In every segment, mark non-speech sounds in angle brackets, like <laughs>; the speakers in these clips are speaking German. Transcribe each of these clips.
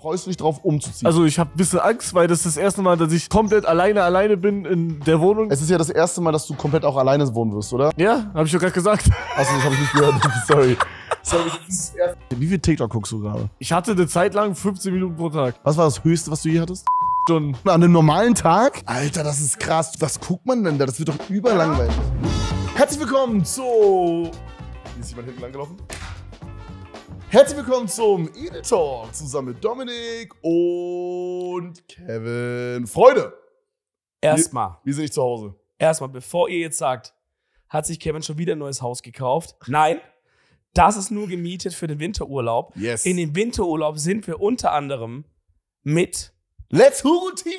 freust du dich drauf, umzuziehen? Also ich habe ein bisschen Angst, weil das ist das erste Mal, dass ich komplett alleine alleine bin in der Wohnung. Es ist ja das erste Mal, dass du komplett auch alleine wohnen wirst, oder? Ja, habe ich doch gerade gesagt. Achso, das habe ich nicht gehört. <laughs> Sorry. Sorry. Wie viel TikTok guckst du gerade? Ich hatte eine Zeit lang 15 Minuten pro Tag. Was war das Höchste, was du je hattest? Stunden. An einem normalen Tag? Alter, das ist krass. Was guckt man denn da? Das wird doch überlangweilig. Herzlich willkommen zu... Hier Ist jemand hinten langgelaufen? Herzlich willkommen zum Edel Talk zusammen mit Dominik und Kevin. Freude! Erstmal. Wir, wir sind nicht zu Hause. Erstmal, bevor ihr jetzt sagt, hat sich Kevin schon wieder ein neues Haus gekauft? Nein, das ist nur gemietet für den Winterurlaub. Yes. In dem Winterurlaub sind wir unter anderem mit Let's Hugo TV!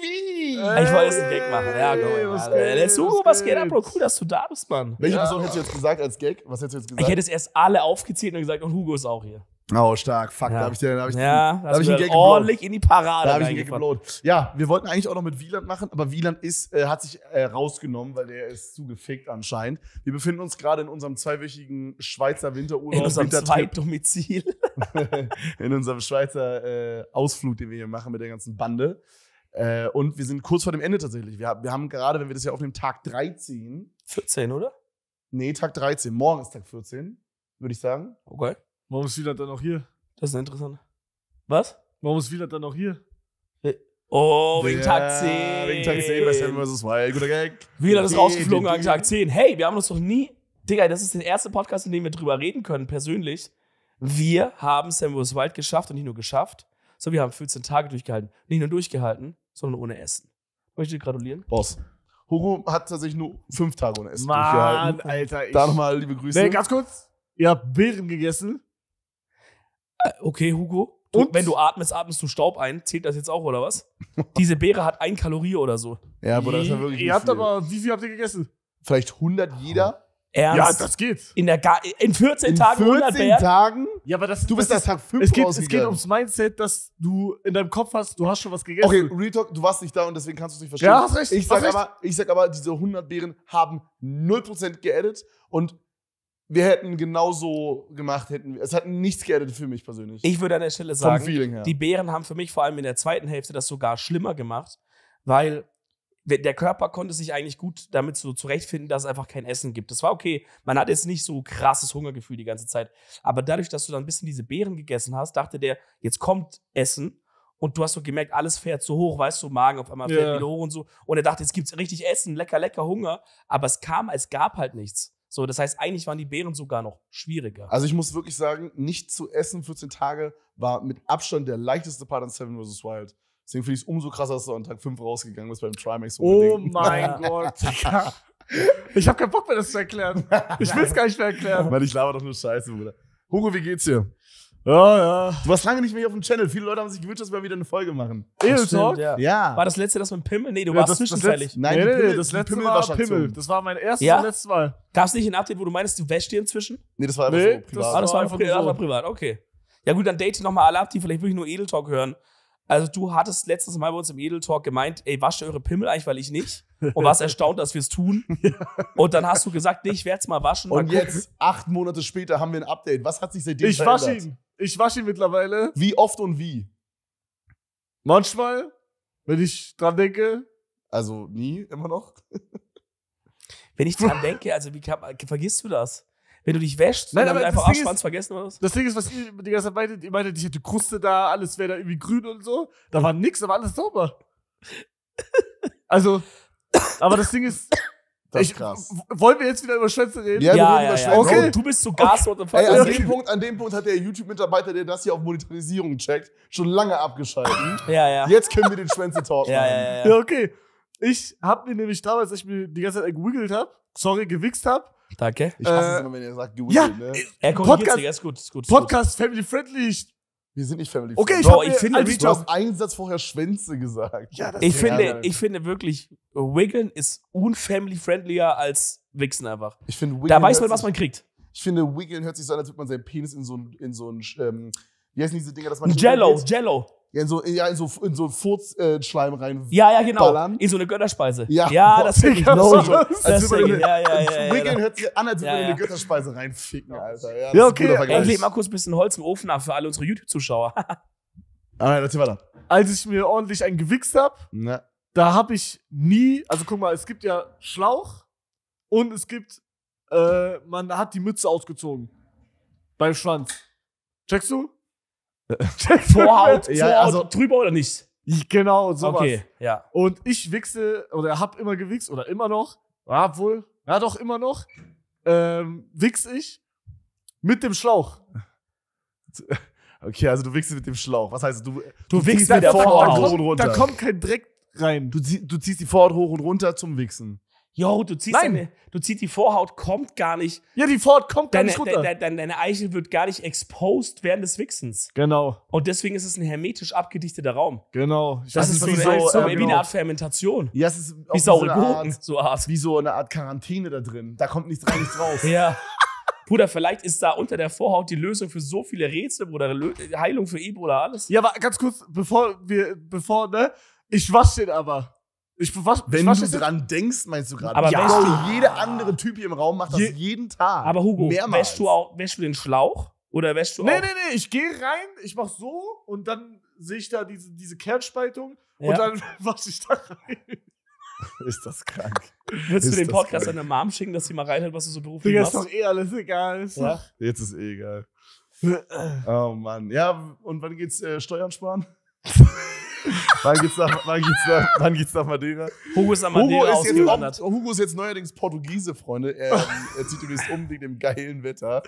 Hey, ich wollte jetzt einen Gag machen. Ja, go, was geht, Let's Hugo, was geht ab, Bro? Cool, dass du da bist, Mann. Welche ja. Person hättest du jetzt gesagt als Gag? Was hättest du jetzt gesagt? Ich hätte es erst alle aufgezählt und gesagt, und Hugo ist auch hier. Oh, stark. Fuck, ja. da habe ich, dir, da hab ich, ja, da hab ich ihn Gag ordentlich in die Parade. Da habe ich ihn Gag Ja, wir wollten eigentlich auch noch mit Wieland machen, aber Wieland ist, äh, hat sich äh, rausgenommen, weil der ist zu gefickt anscheinend. Wir befinden uns gerade in unserem zweiwöchigen Schweizer Winterurlaub. In unserem Zweitdomizil. <laughs> in unserem Schweizer äh, Ausflug, den wir hier machen mit der ganzen Bande. Äh, und wir sind kurz vor dem Ende tatsächlich. Wir, wir haben gerade, wenn wir das ja aufnehmen, Tag 13. 14, oder? Nee, Tag 13. Morgen ist Tag 14, würde ich sagen. Okay. Warum ist Wieland dann auch hier? Das ist interessant. Was? Warum ist Wieland dann auch hier? Äh, oh, wegen Tag 10. Wegen Tag 10 bei Seven vs. Wild. Guter Gag. Wieland ist rausgeflogen an Tag 10. Hey, wir haben uns doch nie. Digga, das ist der erste Podcast, in dem wir drüber reden können, persönlich. Wir haben Sam vs. Wild geschafft und nicht nur geschafft, sondern wir haben 14 Tage durchgehalten. Nicht nur durchgehalten, sondern ohne Essen. Möchte ich dir gratulieren. Boss. Hugo hat tatsächlich nur fünf Tage ohne Essen Mann, durchgehalten. Alter, ich. Da nochmal liebe Grüße. Nee, ganz kurz. Ihr habt Beeren gegessen. Äh, okay, Hugo. Du, und? Wenn du atmest, atmest du Staub ein. Zählt das jetzt auch, oder was? <laughs> Diese Beere hat ein Kalorie oder so. Ja, aber das ist ja wirklich. Ihr habt viel. aber, wie viel habt ihr gegessen? Vielleicht 100 jeder? Ernst? Ja, das geht. In, der Ga in 14 in Tagen 14 100 Bären? Tagen? Ja, aber das Du bist das Tag 5 es geht, es geht ums Mindset, dass du in deinem Kopf hast, du hast schon was gegessen. Okay, Retalk, du warst nicht da und deswegen kannst du es nicht verstehen. Ja, hast recht. Ich sag, aber, recht. ich sag aber, diese 100 Beeren haben 0% geedit und wir hätten genauso gemacht, hätten es hat nichts geändert für mich persönlich. Ich würde an der Stelle sagen, die Bären haben für mich vor allem in der zweiten Hälfte das sogar schlimmer gemacht, weil der Körper konnte sich eigentlich gut damit so zurechtfinden, dass es einfach kein Essen gibt. Das war okay. Man hat jetzt nicht so krasses Hungergefühl die ganze Zeit. Aber dadurch, dass du dann ein bisschen diese Beeren gegessen hast, dachte der, jetzt kommt Essen. Und du hast so gemerkt, alles fährt so hoch, weißt du, Magen auf einmal fährt yeah. wieder hoch und so. Und er dachte, jetzt gibt's richtig Essen, lecker, lecker Hunger. Aber es kam, es gab halt nichts. So, das heißt, eigentlich waren die Beeren sogar noch schwieriger. Also ich muss wirklich sagen, nicht zu essen 14 Tage war mit Abstand der leichteste Part an Seven vs. Wild. Deswegen finde ich es umso krasser, dass du an Tag 5 rausgegangen bist beim Trimax. Oh mein <laughs> Gott. ich habe keinen Bock mehr, das zu erklären. Ich will es gar nicht mehr erklären. Weil ich laber doch nur Scheiße, Bruder. Hugo, wie geht's dir? Ja, ja. Du warst lange nicht mehr hier auf dem Channel. Viele Leute haben sich gewünscht, dass wir wieder eine Folge machen. Edel Talk? Ja. ja. War das letzte das mit Pimmel? Nee, du ja, warst das, zwischenzeitlich. Das Nein, nee, Pimmel, das, das letzte Pimmel war Pimmel. Das war mein erstes ja? und letztes Mal. Gab es nicht ein Update, wo du meinst, du wäschst dir inzwischen? Nee, das war einfach nee, so privat. Das ah, das war, einfach privat, so. war privat, okay. Ja gut, dann date nochmal alle ab, die vielleicht wirklich nur Edel Talk hören. Also du hattest letztes Mal bei uns im Edel Talk gemeint, ey, wascht eure Pimmel eigentlich, weil ich nicht. Und warst erstaunt, dass wir es tun. <laughs> Und dann hast du gesagt, nee, ich werde es mal waschen. Und mal jetzt, acht Monate später, haben wir ein Update. Was hat sich seitdem ich verändert? Ich wasche ihn. Ich wasche ihn mittlerweile. Wie oft und wie? Manchmal, wenn ich dran denke. Also nie, immer noch. wenn ich dran <laughs> denke, also wie kann, vergisst du das? Wenn du dich wäschst, Nein, aber einfach Arschschwanz vergessen oder was? Das Ding ist, was ihr die ganze Zeit meintet, ihr meintet, ich hätte Kruste da, alles wäre da irgendwie grün und so. Da war nix, da war alles sauber. <laughs> Also, aber das Ding ist, das ist krass. Ich, wollen wir jetzt wieder über Schwänze reden? Ja, ja, ja, ja. Okay. Bro, du bist so Gas, okay. what Ey, an, dem Punkt, an dem Punkt hat der YouTube-Mitarbeiter, der das hier auf Monetarisierung checkt, schon lange abgeschaltet. <laughs> ja, ja. Jetzt können wir den Schwänze-Talk ja, machen. Ja, ja, ja. okay. Ich hab mir nämlich damals, als ich mir die ganze Zeit gewiggelt hab, sorry, gewichst hab. Danke. Ich hasse äh, es immer, wenn ihr sagt gewiggelt, ja, ne? Er korrigiert Podcast, sich, ist gut, ist gut. Ist Podcast gut. family friendly, wir sind nicht Family Okay, ich, Bro, ich finde Reach einen Satz vorher Schwänze gesagt. Ja, das ich finde, geil. ich finde wirklich, Wiggeln ist unfamily-friendlier als Wichsen einfach. Ich finde, da weiß man, was man kriegt. Ich finde, Wiggeln hört sich so an, als würde man seinen Penis in so ein, in so ein ähm, wie heißen diese Dinger, dass man Jello, Jello. Ja, in so, ja, in so, in so Furzschleim äh, rein. Ja, ja, genau. Ballern. In so eine Götterspeise. Ja, ja das finde ich genau so. Das als würde ja, ja, ja, ja, Regeln hört sich an, als würde ja, ja. eine Götterspeise reinficken, Alter. Ja, ja okay. Ey, ich lege mal kurz ein bisschen Holz im Ofen ab für alle unsere YouTube-Zuschauer. ah, <laughs> erzähl weiter. Als ich mir ordentlich einen gewichst habe, da habe ich nie, also guck mal, es gibt ja Schlauch und es gibt, äh, man hat die Mütze ausgezogen. Beim Schwanz. Checkst du? <laughs> Vorhaut, ja, Vorhaut also, drüber oder nicht? Genau, sowas. Okay, ja. Und ich wichse oder hab immer gewichst oder immer noch, ja ja doch immer noch, ähm, wichs ich mit dem Schlauch. <laughs> Okay, also du wichst mit dem Schlauch. Was heißt, du, du, du wichst mit der Vorhaut hoch und runter. Da kommt kein Dreck rein. Du, du ziehst die Vorhaut hoch und runter zum Wichsen yo, du ziehst, Nein. Deine, du ziehst die Vorhaut, kommt gar nicht. Ja, die Vorhaut kommt deine, gar nicht runter. Deine, deine, deine, Eichel wird gar nicht exposed während des Wichsens. Genau. Und deswegen ist es ein hermetisch abgedichteter Raum. Genau. Das, das ist, wie, so, so, so äh, ähm, wie eine genau. Art Fermentation. Ja, es ist wie saure so Gurken, so Art. Wie so eine Art Quarantäne da drin. Da kommt nichts, rein, nichts raus. <laughs> ja. Bruder, vielleicht ist da unter der Vorhaut die Lösung für so viele Rätsel, Bruder. Heilung für Ebola, alles. Ja, aber ganz kurz, bevor wir, bevor, ne? Ich wasche den aber. Ich, was, Wenn ich, du dran denkst, meinst du gerade. Aber ja, du, jeder andere Typ hier im Raum macht je, das jeden Tag. Aber Hugo, wäschst du, du den Schlauch? Oder wäschst du nee, auch? Nee, nee, nee, ich gehe rein, ich mach so und dann sehe ich da diese, diese Kernspaltung ja. und dann <laughs> wasche ich da rein. <laughs> Ist das krank. Willst du den Podcast krank. an deine Mom schicken, dass sie mal reinhört, was du so beruflich machst? Digga, ist doch eh alles egal. ja. Jetzt ist eh egal. Oh Mann. Ja, und wann geht's äh, Steuern sparen? <laughs> wann geht's nach, wann geht's nach, wann geht's nach Madeira? Hugo ist nach Madeira Hugo ist ausgewandert. Jetzt, Hugo ist jetzt neuerdings Portugiese, Freunde. Er, ähm, er zieht übrigens um wegen dem geilen Wetter.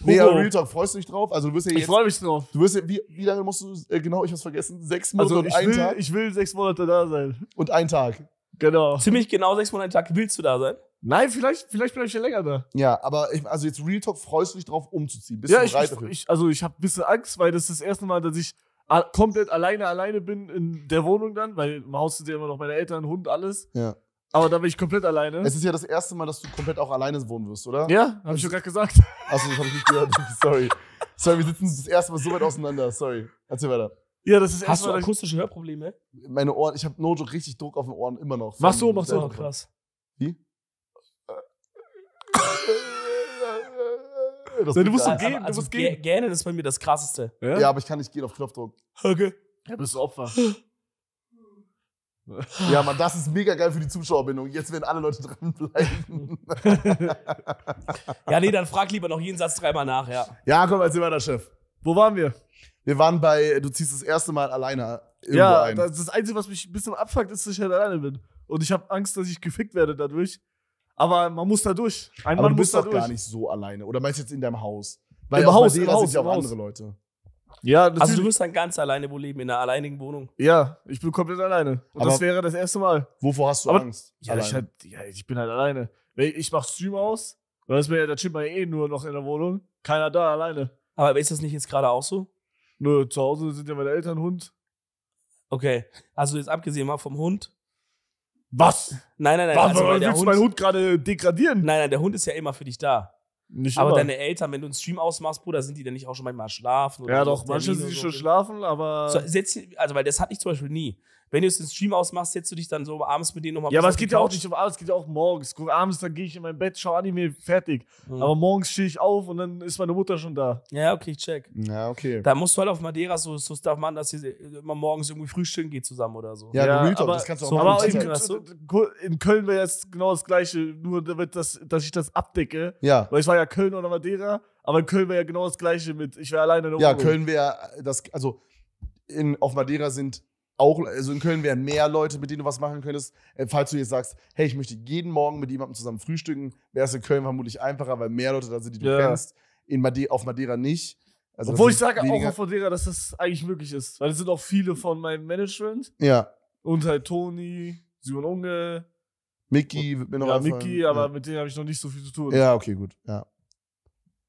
Hugo. Nee, Real Talk, freust du dich drauf? Also du wirst ja jetzt, ich freue mich drauf. Du wirst ja, wie, wie lange musst du, äh, genau, ich hab's vergessen, sechs Monate also und einen will, Tag? Ich will sechs Monate da sein. Und einen Tag. Genau. Ziemlich genau sechs Monate einen Tag willst du da sein? Nein, vielleicht, vielleicht bleibe ich ja länger da. Ja, aber ich, also jetzt Real Talk, freust du dich drauf, umzuziehen? Bist ja, du bereit ich, dafür? Ich, also ich habe ein bisschen Angst, weil das ist das erste Mal, dass ich komplett alleine, alleine bin in der Wohnung dann, weil im Haus sind ja immer noch meine Eltern, Hund, alles. Ja. Aber da bin ich komplett alleine. Es ist ja das erste Mal, dass du komplett auch alleine wohnen wirst, oder? Ja, habe ich schon gerade gesagt. Achso, das habe ich nicht gehört. <laughs> Sorry. Sorry, wir sitzen das erste Mal so weit auseinander. Sorry. Erzähl weiter. Ja, das ist Hast du akustische Hörprobleme? Meine Ohren, ich habe Nojo richtig Druck auf den Ohren immer noch. Mach so, mach so. Krass. Wie? <laughs> Das Nein, du musst so gehen. Also, du musst gehen. Gähnen ist bei mir das Krasseste. Ja? ja, aber ich kann nicht gehen auf Knopfdruck. Okay. Ja, bist du Opfer. Ja, Mann, das ist mega geil für die Zuschauerbindung. Jetzt werden alle Leute <laughs> dranbleiben. <laughs> ja, nee, dann frag lieber noch jeden Satz dreimal nach, ja. Ja, komm, erzähl der Chef. Wo waren wir? Wir waren bei, du ziehst das erste Mal alleine irgendwo ja, ein. Ja, das, das Einzige, was mich ein bisschen abfuckt, ist, dass ich halt alleine bin. Und ich habe Angst, dass ich gefickt werde dadurch. Aber man muss da durch. Ein Aber du bist muss doch gar nicht so alleine. Oder meinst du jetzt in deinem Haus? Weil Im auch Haus, bei Haus, sind ja auch andere Leute. Ja, natürlich. Also du wirst dann ganz alleine wo leben, in einer alleinigen Wohnung. Ja, ich bin komplett alleine. Und Aber das wäre das erste Mal. Wovor hast du Aber Angst? Ja ich, halt, ja ich, bin halt alleine. Ich mach Stream aus, dann ist mir der Chip chillt eh nur noch in der Wohnung. Keiner da, alleine. Aber ist das nicht jetzt gerade auch so? Nö, zu Hause sind ja meine Eltern Hund. Okay, also jetzt abgesehen mal vom Hund, was? Nein, nein, nein. Warum also willst du meinen Hund gerade degradieren? Nein, nein, der Hund ist ja immer für dich da. Nicht aber immer. deine Eltern, wenn du einen Stream ausmachst, Bruder, sind die dann nicht auch schon manchmal schlafen? ja, doch, manche sind so schon schlafen, aber. So, jetzt, also, weil das hatte ich zum Beispiel nie. Wenn du es den Stream ausmachst, setzt du dich dann so abends mit denen nochmal Ja, aber es geht ja auch nicht um abends, es geht ja auch morgens. Guck, abends, dann gehe ich in mein Bett, schaue Anime, fertig. Mhm. Aber morgens stehe ich auf und dann ist meine Mutter schon da. Ja, okay, ich check. Ja, okay. Da musst du halt auf Madeira so, so darf man, dass ihr immer morgens irgendwie frühstücken geht zusammen oder so. Ja, ja aber, das kannst du auch so machen. Aber in, in Köln wäre jetzt genau das Gleiche, nur damit das, dass ich das abdecke. Ja. Weil ich war ja Köln oder Madeira, aber in Köln wäre ja genau das Gleiche mit, ich wäre alleine in der Ja, Köln wäre das, also in, auf Madeira sind auch, also in Köln wären mehr Leute, mit denen du was machen könntest. Äh, falls du jetzt sagst, hey, ich möchte jeden Morgen mit jemandem zusammen frühstücken, wäre es in Köln vermutlich einfacher, weil mehr Leute da sind, die du ja. kennst. In Made auf Madeira nicht. Also Obwohl ich sage weniger. auch auf Madeira, dass das eigentlich möglich ist. Weil es sind auch viele von meinem Management. Ja. Und halt Toni, Simon Unge. Mickey wird mir noch Ja, Mickey, aber ja. mit denen habe ich noch nicht so viel zu tun. Ja, okay, gut. Ja.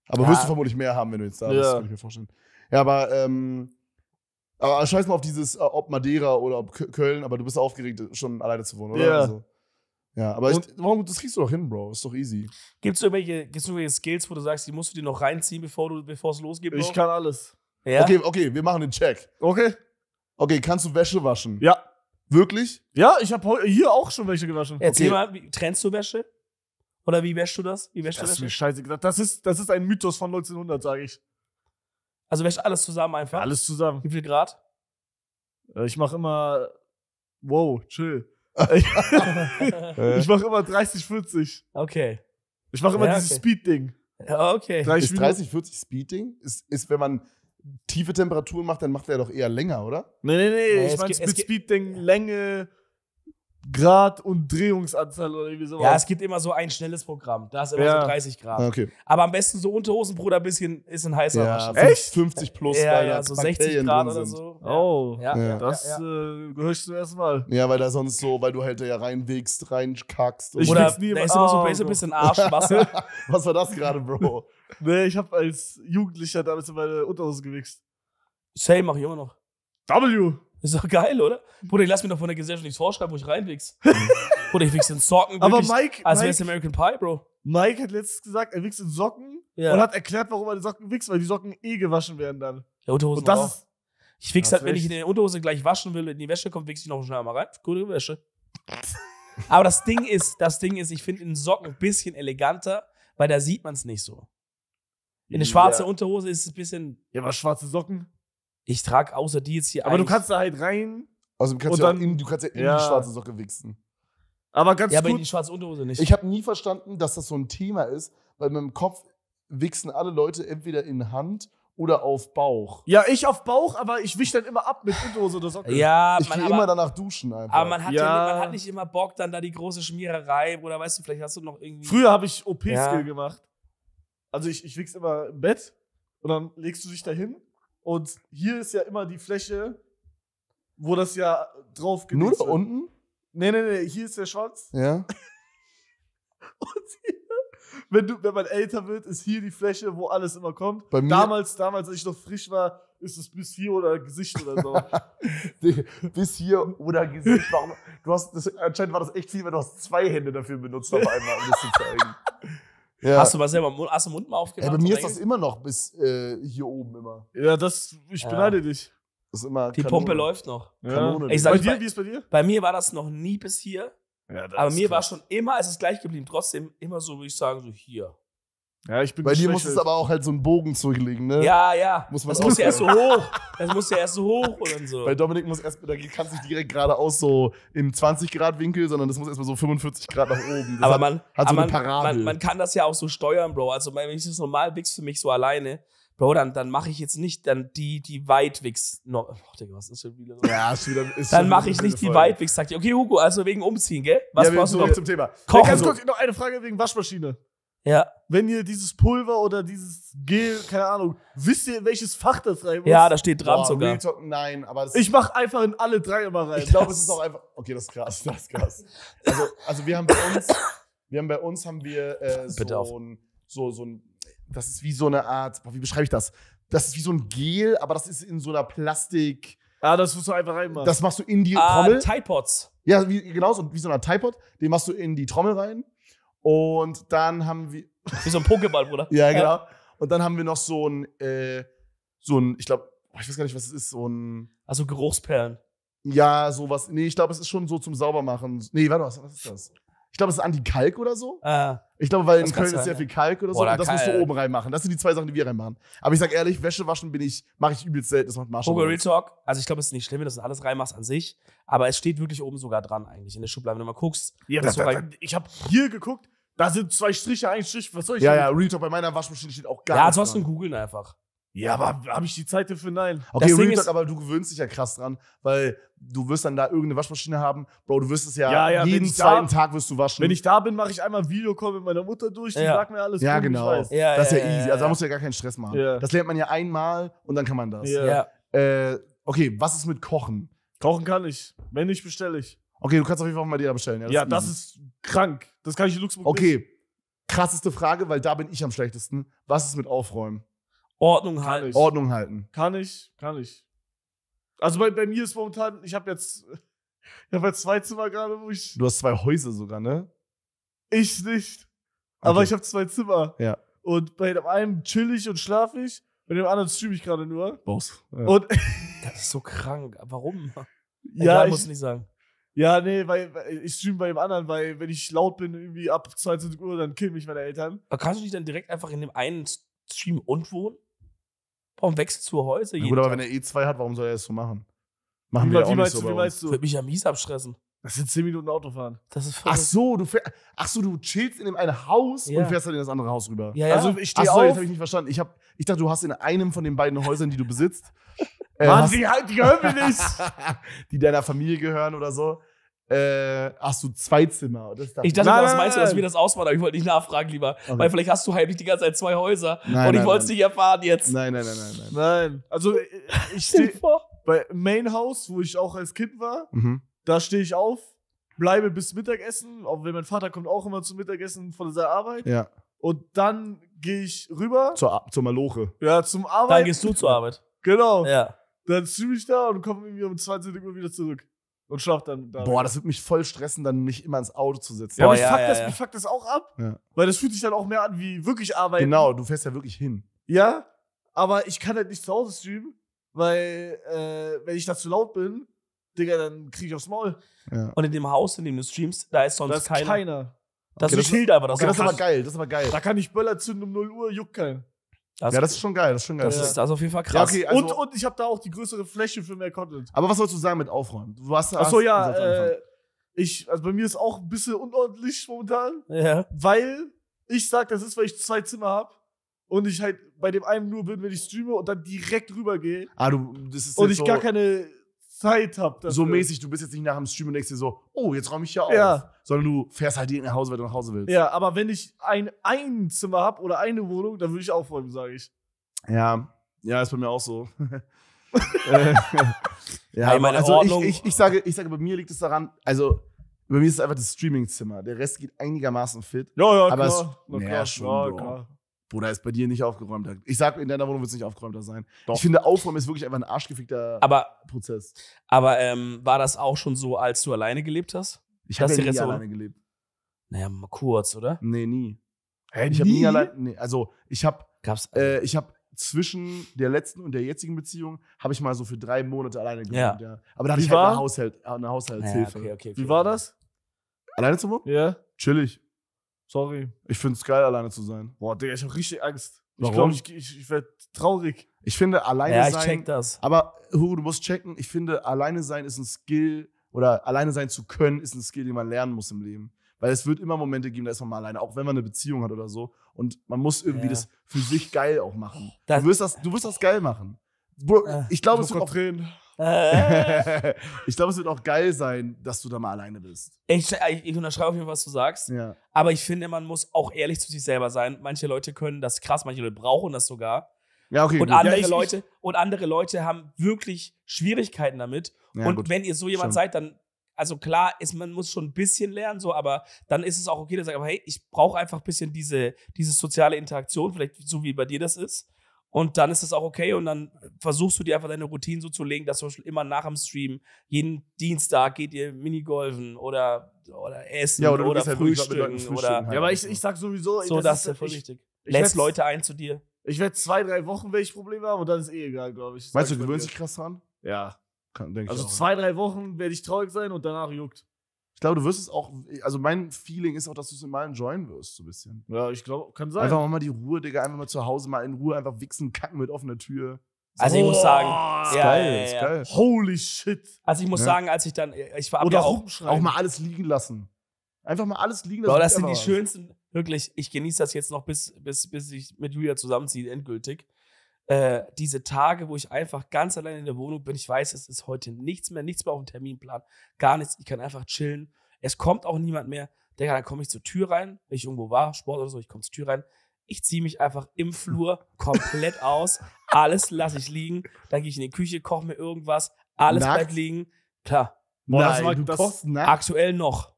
Aber ja. wirst du vermutlich mehr haben, wenn du jetzt da bist, ja. kann ich mir vorstellen. Ja, aber ähm, aber scheiß mal auf dieses, äh, ob Madeira oder ob Köln, aber du bist aufgeregt, schon alleine zu wohnen, oder? Ja. Also, ja, aber und, ich, warum, das kriegst du doch hin, Bro. Ist doch easy. Gibt es irgendwelche, irgendwelche Skills, wo du sagst, die musst du dir noch reinziehen, bevor es losgeht? Bro? Ich kann alles. Ja? Okay, okay, wir machen den Check. Okay. Okay, kannst du Wäsche waschen? Ja. Wirklich? Ja, ich habe hier auch schon welche gewaschen. Erzähl okay. mal, wie, trennst du Wäsche? Oder wie wäschst du das? Wie wäschst das du Wäsche? Ist mir scheiße gesagt. Das ist, das ist ein Mythos von 1900, sage ich. Also wäscht alles zusammen einfach. Ja, alles zusammen. Wie viel Grad? Äh, ich mache immer, wow, chill. <laughs> ich mache immer 30, 40. Okay. Ich mache immer ja, dieses Speed-Ding. Ja, okay. 30, ist 30, 40 Speed-Ding? Ist, ist, wenn man tiefe Temperaturen macht, dann macht der doch eher länger, oder? Nee, nee, nee. nee ich meine, mit Speed-Ding, Länge, Grad und Drehungsanzahl oder irgendwie sowas. Ja, es gibt immer so ein schnelles Programm. Da ist immer ja. so 30 Grad. Ah, okay. Aber am besten so Unterhosen, Bruder, ein bisschen ist ein heißer ja, Echt? 50 plus. Ja, ja so 60 Grad oder so. Oh, ja. das ja. Äh, gehöre ich zum ersten Mal. Ja, weil da sonst so, weil du halt ja reinwegst, reinkackst. Ich oder nie da ist immer so ein bisschen Arschwasser. <laughs> Was war das gerade, Bro? <laughs> nee, ich habe als Jugendlicher damals in meine Unterhosen gewichst. Same mache ich immer noch. W. Ist doch geil, oder? Mhm. Bruder, ich lass mir doch von der Gesellschaft nichts vorschreiben, wo ich reinwichs. <laughs> Bruder, ich wichs in Socken. Aber wirklich, Mike. Als wär's American Pie, Bro. Mike hat letztens gesagt, er wichst in Socken ja. und hat erklärt, warum er in Socken wichst, weil die Socken eh gewaschen werden dann. Ja, Unterhosen und das auch. ich wichs halt, wenn ich in der Unterhose gleich waschen will, in die Wäsche kommt, wichs ich noch schnell mal rein. Gute Wäsche. Aber das Ding ist, das Ding ist, ich finde in Socken ein bisschen eleganter, weil da sieht man es nicht so. In eine schwarze ja. Unterhose ist es ein bisschen. Ja, aber schwarze Socken? Ich trage außer die jetzt hier Aber du kannst da halt rein. Außerdem kannst du, ja dann, in, du kannst ja in ja. die schwarze Socke wichsen. Aber ganz ja, gut. Ja, aber in die schwarze Unterhose nicht. Ich habe nie verstanden, dass das so ein Thema ist, weil mit dem Kopf wichsen alle Leute entweder in Hand oder auf Bauch. Ja, ich auf Bauch, aber ich wisch dann immer ab mit Unterhose oder Socke. Ja, ich gehe immer danach duschen einfach. Aber man hat, ja. ja man hat nicht immer Bock, dann da die große Schmiererei oder weißt du, vielleicht hast du noch irgendwie. Früher habe ich OP-Skill ja. gemacht. Also ich, ich wichs immer im Bett und dann legst du dich da hin und hier ist ja immer die Fläche, wo das ja drauf geht. Nur da unten? Nee, nee, nee, hier ist der Schwanz. Ja. <laughs> Und hier, wenn, du, wenn man älter wird, ist hier die Fläche, wo alles immer kommt. Bei mir damals, damals, als ich noch frisch war, ist es bis hier oder Gesicht oder so. <laughs> bis hier oder Gesicht. Warum? Du hast, das, anscheinend war das echt viel, weil du hast zwei Hände dafür benutzt, auf einmal, um das zu zeigen. <laughs> Ja. Hast du mal selber hast du Mund mal aufgemacht? Ey, bei mir ist das immer noch bis äh, hier oben immer. Ja, das, ich beneide dich. Das ist immer Die Kanone. Pumpe läuft noch. Kanone. Ich sag, bei dir, bei, wie ist bei dir? Bei mir war das noch nie bis hier. Ja, aber mir krass. war schon immer, es ist gleich geblieben, trotzdem immer so, würde ich sagen, so hier. Ja, ich bin Bei dir muss es aber auch halt so einen Bogen zurücklegen, ne? Ja, ja. Muss man das muss ja erst so hoch. Das muss ja erst so hoch und so. Bei Dominik muss erst, da kannst du nicht direkt geradeaus so im 20-Grad-Winkel, sondern das muss erstmal so 45 Grad nach oben. Das aber man, hat, hat so aber eine Parabel. Man, man, kann das ja auch so steuern, Bro. Also, wenn ich das normal wichs für mich so alleine, Bro, dann, dann mache ich jetzt nicht dann die, die Weitwichs. No, oh, Digga, was ist schon wieder so? Ja, ist wieder, ist dann mache ich nicht die Weitwichs, sagt ihr. Okay, Hugo, also wegen Umziehen, gell? Was ja, brauchst du noch zum Thema? Kochen. Ja, ganz kurz, noch eine Frage wegen Waschmaschine. Ja. Wenn ihr dieses Pulver oder dieses Gel, keine Ahnung, wisst ihr, in welches Fach das rein muss? Ja, da steht dran Boah, sogar. Real nein, aber das Ich mach einfach in alle drei immer rein. Ich glaube, es ist auch einfach. Okay, das ist krass, das ist krass. Also, also wir haben bei uns, wir haben bei uns haben wir äh, so ein, so, so ein, das ist wie so eine Art, wie beschreibe ich das? Das ist wie so ein Gel, aber das ist in so einer Plastik. Ah, das musst du einfach reinmachen. Das machst du in die ah, Trommel. Tide Pods. Ja, wie, genau so, wie so eine Art Den machst du in die Trommel rein. Und dann haben wir. Wie so ein Pokéball, Bruder. <laughs> ja, genau. Und dann haben wir noch so ein, äh, so ein, ich glaube, ich weiß gar nicht, was es ist, so ein. Also Geruchsperlen. Ja, sowas. Nee, ich glaube, es ist schon so zum Saubermachen. Nee, warte, was, was ist das? Ich glaube, es ist Anti-Kalk oder so. Ah. Ich glaube, weil in Köln ist sehr ja. viel Kalk oder so. Oder und das Kalk. musst du oben reinmachen. Das sind die zwei Sachen, die wir reinmachen. Aber ich sag ehrlich, Wäsche waschen bin ich, mache ich übelst selten. Das macht Marshall. Real Talk. Also ich glaube, es ist nicht schlimm, wenn du das alles reinmachst an sich. Aber es steht wirklich oben sogar dran eigentlich in der Schublade. Wenn du mal guckst. Ja, das, da, da, ich habe hier geguckt. Da sind zwei Striche, ein Strich. Was soll ich? Ja, ja, Real Bei meiner Waschmaschine steht auch gar ja, nichts. Ja, ansonsten googeln einfach. Ja, aber habe ich die Zeit dafür? Nein. Okay, Real Talk, aber du gewöhnst dich ja krass dran, weil du wirst dann da irgendeine Waschmaschine haben. Bro, du wirst es ja, ja, ja jeden zweiten da, Tag wirst du waschen. Wenn ich da bin, mache ich einmal Videocall mit meiner Mutter durch, die ja. sagt mir alles. Ja, gut, genau. das ist ja, easy. Also da musst du ja gar keinen Stress machen. Das lernt man ja einmal und dann kann man das. Ja. Äh, okay, was ist mit Kochen? Kochen kann ich. Wenn nicht, bestelle ich. Okay, du kannst auf jeden Fall mal dir bestellen. Ja, das, ja, ist, das ist, krank. Das kann ich in Luxemburg okay. nicht. Okay, krasseste Frage, weil da bin ich am schlechtesten. Was ist mit Aufräumen? Ordnung kann halten. Ich. Ordnung halten. Kann ich, kann ich. Also bei, bei mir ist momentan, ich habe jetzt, <laughs> ich habe jetzt zwei Zimmer gerade, wo ich. Du hast zwei Häuser sogar, ne? Ich nicht. Okay. Aber ich habe zwei Zimmer. Ja. Und bei dem einen chill ich und schlaf ich, bei dem anderen stream ich gerade nur. Boss. Ja. Und <laughs> das ist so krank. Warum? Ja, Egal, ich muss nicht sagen. Ja, nee, weil, weil ich stream bei dem anderen, weil wenn ich laut bin, irgendwie ab 22 Uhr, dann killen mich meine Eltern. Aber kannst du nicht dann direkt einfach in dem einen Stream und wohnen? Warum wechselst du Häuser jeden Gut, aber Tag? wenn er E2 eh hat, warum soll er das so machen? Machen wie, wir ja auch nicht so du, bei uns. Würde mich ja mies abstressen. Das sind 10 Minuten Autofahren. Das ist voll ach so, du fähr, ach so, du chillst in dem einen Haus ja. und fährst dann in das andere Haus rüber. Ja, ja. Also ich stehe so, auf. jetzt habe ich nicht verstanden. Ich, hab, ich dachte, du hast in einem von den beiden Häusern, die du besitzt, äh, Mann, die halt die gehören mir nicht. die deiner Familie gehören oder so äh, hast du zwei Zimmer. Das ich dachte, nein, was meinst du, dass wir das ausmachen? Aber ich wollte nicht nachfragen, lieber. Okay. Weil vielleicht hast du heimlich die ganze Zeit zwei Häuser nein, und ich wollte es nicht erfahren jetzt. Nein, nein, nein, nein. Nein. nein. Also, äh, <laughs> ich stehe bei Main House, wo ich auch als Kind war, mhm. da stehe ich auf, bleibe bis Mittagessen, auch wenn mein Vater kommt auch immer zum Mittagessen von seiner Arbeit. Ja. Und dann gehe ich rüber. Zur, zur Maloche. Ja, zum Arbeit. Dann gehst du zur Arbeit. Genau. Ja. Dann ziehe ich da und komme irgendwie um 20 Uhr wieder zurück und schlafe dann da. Boah, das wird mich voll stressen, dann mich immer ins Auto zu setzen. Ja, aber ich, ja, fuck ja, das, ja. mich fuck das auch ab. Ja. Weil das fühlt sich dann auch mehr an wie wirklich arbeiten. Genau, du fährst ja wirklich hin. Ja, aber ich kann halt nicht zu Hause streamen, weil äh, wenn ich da zu laut bin, Digga, dann krieg ich aufs Maul. Ja. Und in dem Haus, in dem du streamst, da ist sonst da ist keiner. keiner. Das okay, ist Schild aber. Das, okay, das ist aber geil, das ist aber geil. Da kann ich Böller zünden um 0 Uhr, juckt keinen. Das also ja, das ist schon geil, das ist schon geil. Das ja. ist das ist auf jeden Fall krass. Ja, okay, also und, und ich habe da auch die größere Fläche für mehr Content. Aber was sollst du sagen mit Aufräumen? Du hast, Ach so, hast ja, äh, ich, also bei mir ist auch ein bisschen unordentlich momentan, ja. weil ich sag, das ist, weil ich zwei Zimmer habe und ich halt bei dem einen nur bin, wenn ich streame und dann direkt rübergehe. Ah, du, das ist Und ich so gar keine Zeit habe. Dafür. So mäßig, du bist jetzt nicht nach dem Stream und denkst dir so, oh, jetzt räume ich hier ja. auf. Sondern du fährst halt direkt nach Hause, weil du nach Hause willst. Ja, aber wenn ich ein, ein Zimmer habe oder eine Wohnung, dann würde ich aufräumen, sage ich. Ja, ja, ist bei mir auch so. <laughs> <laughs> ja, hey, also ich, ich, ich, sage, ich sage, bei mir liegt es daran, also bei mir ist es einfach das Streamingzimmer. Der Rest geht einigermaßen fit. Ja, ja, aber klar. Es, na, ja, klar, schon, klar, klar. Bruder, ist bei dir nicht aufgeräumt. Ich sag, in deiner Wohnung wird es nicht aufgeräumter sein. Doch. Ich finde, Aufräumen ist wirklich einfach ein arschgefickter aber, Prozess. Aber ähm, war das auch schon so, als du alleine gelebt hast? Ich habe ja nie alleine gelebt. Naja, mal kurz, oder? Nee, nie. Hä, ich habe nie alleine. Nee, also ich habe äh, ich habe zwischen der letzten und der jetzigen Beziehung habe ich mal so für drei Monate alleine gewohnt. Ja. ja. Aber da hatte Wie ich war? halt eine, Haushalt, eine Haushaltshilfe. Ja, okay, okay, Wie war das? Alleine zu wohnen? Ja. Chillig. Sorry. Ich finde es geil, alleine zu sein. Boah, Digga, ich habe richtig Angst. Warum? Ich glaube, ich, ich, ich werde traurig. Ich finde, alleine sein. Ja, ich check das. Aber Hugo, du musst checken. Ich finde, alleine sein ist ein Skill oder alleine sein zu können ist ein Skill, den man lernen muss im Leben. Weil es wird immer Momente geben, da ist man mal alleine, auch wenn man eine Beziehung hat oder so. Und man muss irgendwie ja. das für sich geil auch machen. Das, du, wirst das, du wirst das geil machen. Bro, äh, ich glaube, es wird auch, Tränen. Äh. <laughs> ich glaube, es wird auch geil sein, dass du da mal alleine bist. Ich, ich unterschreibe auf jeden Fall, was du sagst. Ja. Aber ich finde, man muss auch ehrlich zu sich selber sein. Manche Leute können das krass, manche Leute brauchen das sogar. Ja, okay. Und andere, ja, ich, Leute, ich, und andere Leute haben wirklich Schwierigkeiten damit. Ja, und gut. wenn ihr so jemand Schon. seid, dann also klar ist, man muss schon ein bisschen lernen, so, aber dann ist es auch okay, dass ich sage, hey, ich brauche einfach ein bisschen diese, diese soziale Interaktion, vielleicht so wie bei dir das ist. Und dann ist das auch okay und dann versuchst du dir einfach deine Routine so zu legen, dass zum Beispiel immer nach dem Stream, jeden Dienstag geht ihr Minigolfen oder, oder essen ja, oder, oder, halt oder frühstücken. Halt frühstücken oder, halt. Ja, aber ich, ich sag sowieso, so, das, das ist ja voll richtig. Lässt Leute ein zu dir. Ich werde zwei, drei Wochen, wenn ich Probleme habe und dann ist eh egal, glaube ich. Meinst du, du gewöhnst dich krass dran? Ja. Kann, also zwei, drei Wochen werde ich traurig sein und danach juckt. Ich glaube, du wirst es auch, also mein Feeling ist auch, dass du es mal enjoyen wirst, so ein bisschen. Ja, ich glaube, kann sein. Einfach mal die Ruhe, Digga, einfach mal zu Hause mal in Ruhe einfach wichsen, kacken mit offener Tür. Also ich muss sagen, ist ja, geil, ja, ist geil. Holy shit. Also ich muss sagen, als ich dann, ich war Oder auch, auch mal alles liegen lassen. Einfach mal alles liegen lassen. Bro, das sind die schönsten, wirklich, ich genieße das jetzt noch bis, bis, bis ich mit Julia zusammenziehe, endgültig. Äh, diese Tage, wo ich einfach ganz allein in der Wohnung bin, ich weiß, es ist heute nichts mehr, nichts mehr auf dem Terminplan, gar nichts, ich kann einfach chillen. Es kommt auch niemand mehr. Digga, dann komme ich zur Tür rein, wenn ich irgendwo war, Sport oder so, ich komme zur Tür rein. Ich ziehe mich einfach im Flur komplett <laughs> aus. Alles lasse ich liegen. Dann gehe ich in die Küche, koche mir irgendwas. Alles bleibt liegen. Klar. Boah, Nein, das war, du das kochst ne? Aktuell noch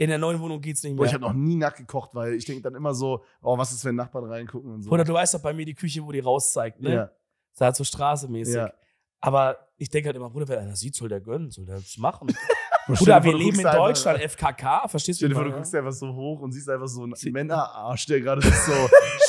in der neuen Wohnung geht's nicht mehr. Boah, ich habe noch nie nackt gekocht, weil ich denke dann immer so, oh, was ist, wenn Nachbarn reingucken und so. Oder du weißt doch bei mir die Küche, wo die rauszeigt, ne? Ja. Da halt so straßemäßig. Ja. Aber ich denke halt immer, Bruder, wer einer sieht, soll der gönnen, soll der das machen. <laughs> Bruder, wir leben in Deutschland, einfach, FKK, verstehst du? Stell du guckst einfach so hoch und siehst einfach so einen Männerarsch, der gerade <laughs> so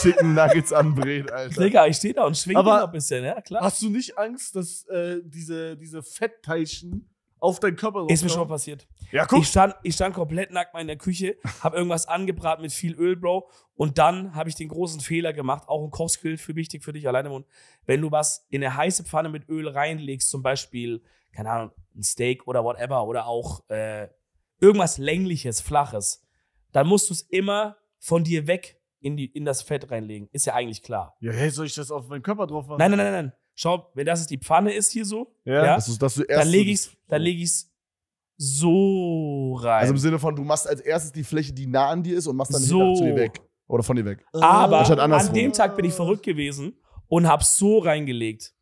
schicken Nuggets anbrät, Alter. Digga, ich stehe da und schwinge noch ein bisschen, ja klar. Hast du nicht Angst, dass äh, diese, diese Fettteilchen auf deinen Körper drauf. Ist mir schon mal passiert. Ja, guck. Ich stand, ich stand komplett nackt mal in der Küche, <laughs> habe irgendwas angebraten mit viel Öl, Bro. Und dann habe ich den großen Fehler gemacht, auch ein Kochskill für wichtig für dich alleine. Und wenn du was in eine heiße Pfanne mit Öl reinlegst, zum Beispiel, keine Ahnung, ein Steak oder whatever, oder auch äh, irgendwas längliches, flaches, dann musst du es immer von dir weg in, die, in das Fett reinlegen. Ist ja eigentlich klar. Ja, hey, soll ich das auf meinen Körper drauf machen? Nein, nein, nein, nein schau, wenn das jetzt die Pfanne ist hier so, ja, ja das ist, das ist dann lege ich es leg so rein. Also im Sinne von, du machst als erstes die Fläche, die nah an dir ist und machst dann so. zu dir weg. Oder von dir weg. Äh, Aber an dem Tag bin ich verrückt gewesen und hab so reingelegt.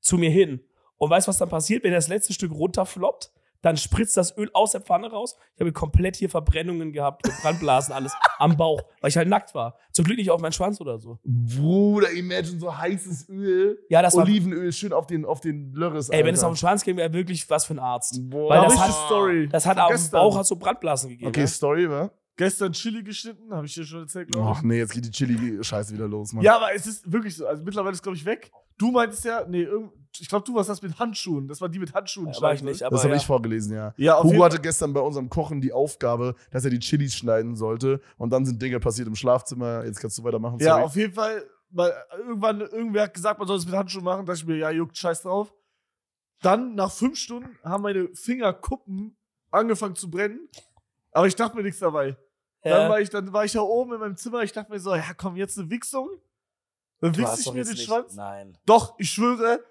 Zu mir hin. Und weißt du, was dann passiert, wenn das letzte Stück runterfloppt? dann spritzt das Öl aus der Pfanne raus. Ich habe komplett hier Verbrennungen gehabt, Brandblasen, alles <laughs> am Bauch, weil ich halt nackt war. Zum Glück nicht auf meinen Schwanz oder so. Bruder, imagine so heißes Öl. Ja, das Olivenöl schön auf den, auf den Lörres. Ey, Alter. wenn es auf den Schwanz ging, wäre wirklich was für ein Arzt. Boah, weil das hat, Story. Das hat dem Bauch hat so Brandblasen gegeben. Okay, ne? Story, wa? Gestern Chili geschnitten, habe ich dir schon erzählt, Ach nee, jetzt geht die Chili-Scheiße wieder los, Mann. Ja, aber es ist wirklich so. Also mittlerweile ist, glaube ich, weg. Du meintest ja, nee, irgendwie ich glaube, du warst das mit Handschuhen. Das war die mit Handschuhen. Ja, war ich nicht, aber das habe ja. ich vorgelesen, ja. ja Hugo hatte gestern bei unserem Kochen die Aufgabe, dass er die Chilis schneiden sollte. Und dann sind Dinge passiert im Schlafzimmer. Jetzt kannst du weitermachen. Sorry. Ja, auf jeden Fall. Weil irgendwann, irgendwer hat gesagt, man soll es mit Handschuhen machen. Da dachte ich mir, ja, juckt, scheiß drauf. Dann, nach fünf Stunden, haben meine Fingerkuppen angefangen zu brennen. Aber ich dachte mir nichts dabei. Ja. Dann, war ich, dann war ich da oben in meinem Zimmer. Ich dachte mir so, ja, komm, jetzt eine Wichsung. Dann wichse ich mir den nicht. Schwanz. Nein. Doch, ich schwöre,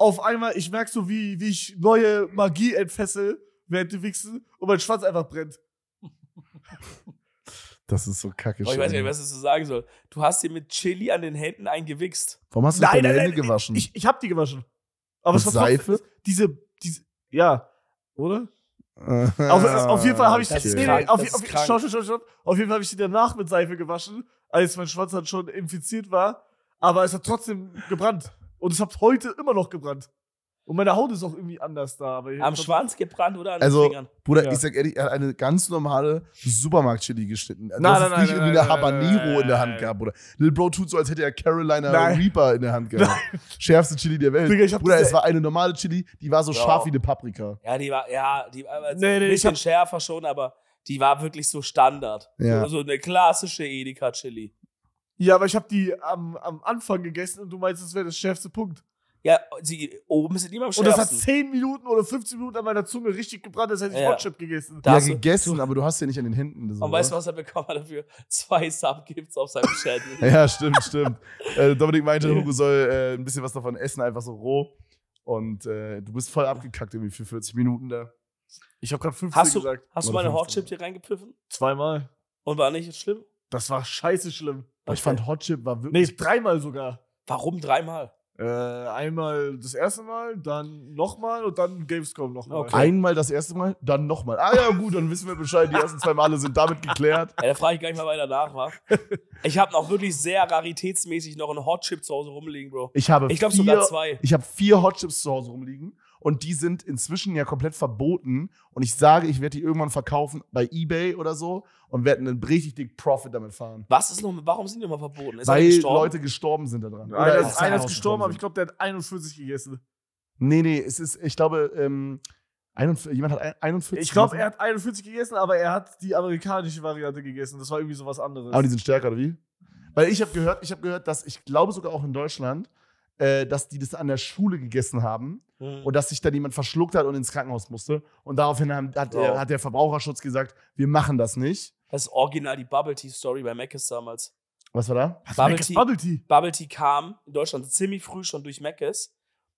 auf einmal, ich merke so, wie, wie ich neue Magie entfessel während die Wichsen und mein Schwanz einfach brennt. Das ist so kacke. Oh, ich weiß nicht, was ich so sagen soll. Du hast dir mit Chili an den Händen eingewichst. Warum hast du nein, deine nein, Hände nein, gewaschen? Ich, ich hab die gewaschen. Aber mit es war Seife? diese, diese, ja, oder? <laughs> auf, auf, jeden Fall habe ich das auf, schau, schau, schau, auf jeden Fall habe ich sie danach mit Seife gewaschen, als mein Schwanz dann schon infiziert war. Aber es hat trotzdem gebrannt. Und es hat heute immer noch gebrannt. Und meine Haut ist auch irgendwie anders da. am Schwanz gebrannt oder an also, den Fingern? Bruder, ja. ich sag ehrlich, er hat eine ganz normale Supermarkt-Chili geschnitten. Nein, das nein, ist nein, nicht nein, irgendwie eine Habanero in der Hand gehabt, Bruder. Lil Bro tut so, als hätte er Carolina Reaper in der Hand gehabt. Schärfste Chili der Welt. Digga, Bruder, es war eine normale Chili, die war so Bro. scharf wie eine Paprika. Ja, die war, ja, die war also nee, nee, ein bisschen schärfer schon, aber die war wirklich so Standard. Ja. So also eine klassische Edeka-Chili. Ja, aber ich habe die am, am Anfang gegessen und du meinst, das wäre der schärfste Punkt. Ja, sie oben sind immer am schärfsten. Und das hat 10 Minuten oder 15 Minuten an meiner Zunge richtig gebrannt, als hätte ich Ja. Hotchip gegessen. Ja, hast gegessen, aber du hast ja nicht an den Händen. So, Und weißt du, was er bekommen hat dafür? Zwei Subgifts auf seinem Chat. <laughs> Ja, stimmt, stimmt. äh, Dominik meinte, Hugo soll äh, ein bisschen was davon essen, einfach so roh. Und äh, du bist voll abgekackt irgendwie für 40 Minuten da. Ich habe gerade 15 Hast du, gesagt. hast du meine Hotchip hier reingepfiffen? Zweimal. Und war nicht schlimm? Das war scheiße schlimm. Okay. Ich fand Hot Chip war wirklich. Nee, dreimal sogar. Warum dreimal? Äh, einmal das erste Mal, dann nochmal und dann Gamescom nochmal. Okay. Einmal das erste Mal, dann nochmal. Ah ja, gut, dann wissen wir Bescheid. Die ersten zwei Male sind damit geklärt. Ja, da frage ich gar nicht mal weiter nach, wa? <laughs> Ich habe noch wirklich sehr raritätsmäßig noch einen Hot Chip zu Hause rumliegen, Bro. Ich habe ich glaube sogar zwei. Ich habe vier Hot Chips zu Hause rumliegen und die sind inzwischen ja komplett verboten. Und ich sage, ich werde die irgendwann verkaufen bei Ebay oder so und werde einen richtig dick Profit damit fahren. Was ist noch, warum sind die immer verboten? Ist Weil gestorben? Leute gestorben sind daran. Ja, oder ist einer ist gestorben, aber ich glaube, der hat 41 gegessen. Nee, nee, es ist, ich glaube, ähm, 41, jemand hat 41 Ich glaube, er hat 41 gegessen, aber er hat die amerikanische Variante gegessen. Das war irgendwie so was anderes. Aber die sind stärker, oder wie? Weil ich habe gehört, ich habe gehört, dass ich glaube sogar auch in Deutschland, äh, dass die das an der Schule gegessen haben Mhm. und dass sich dann jemand verschluckt hat und ins Krankenhaus musste. Und daraufhin hat, wow. hat der Verbraucherschutz gesagt, wir machen das nicht. Das ist original die Bubble Tea Story bei Mc's damals. Was war da? Was Bubble, Tea, Bubble Tea. Bubble Tea kam in Deutschland ziemlich früh schon durch Mc's.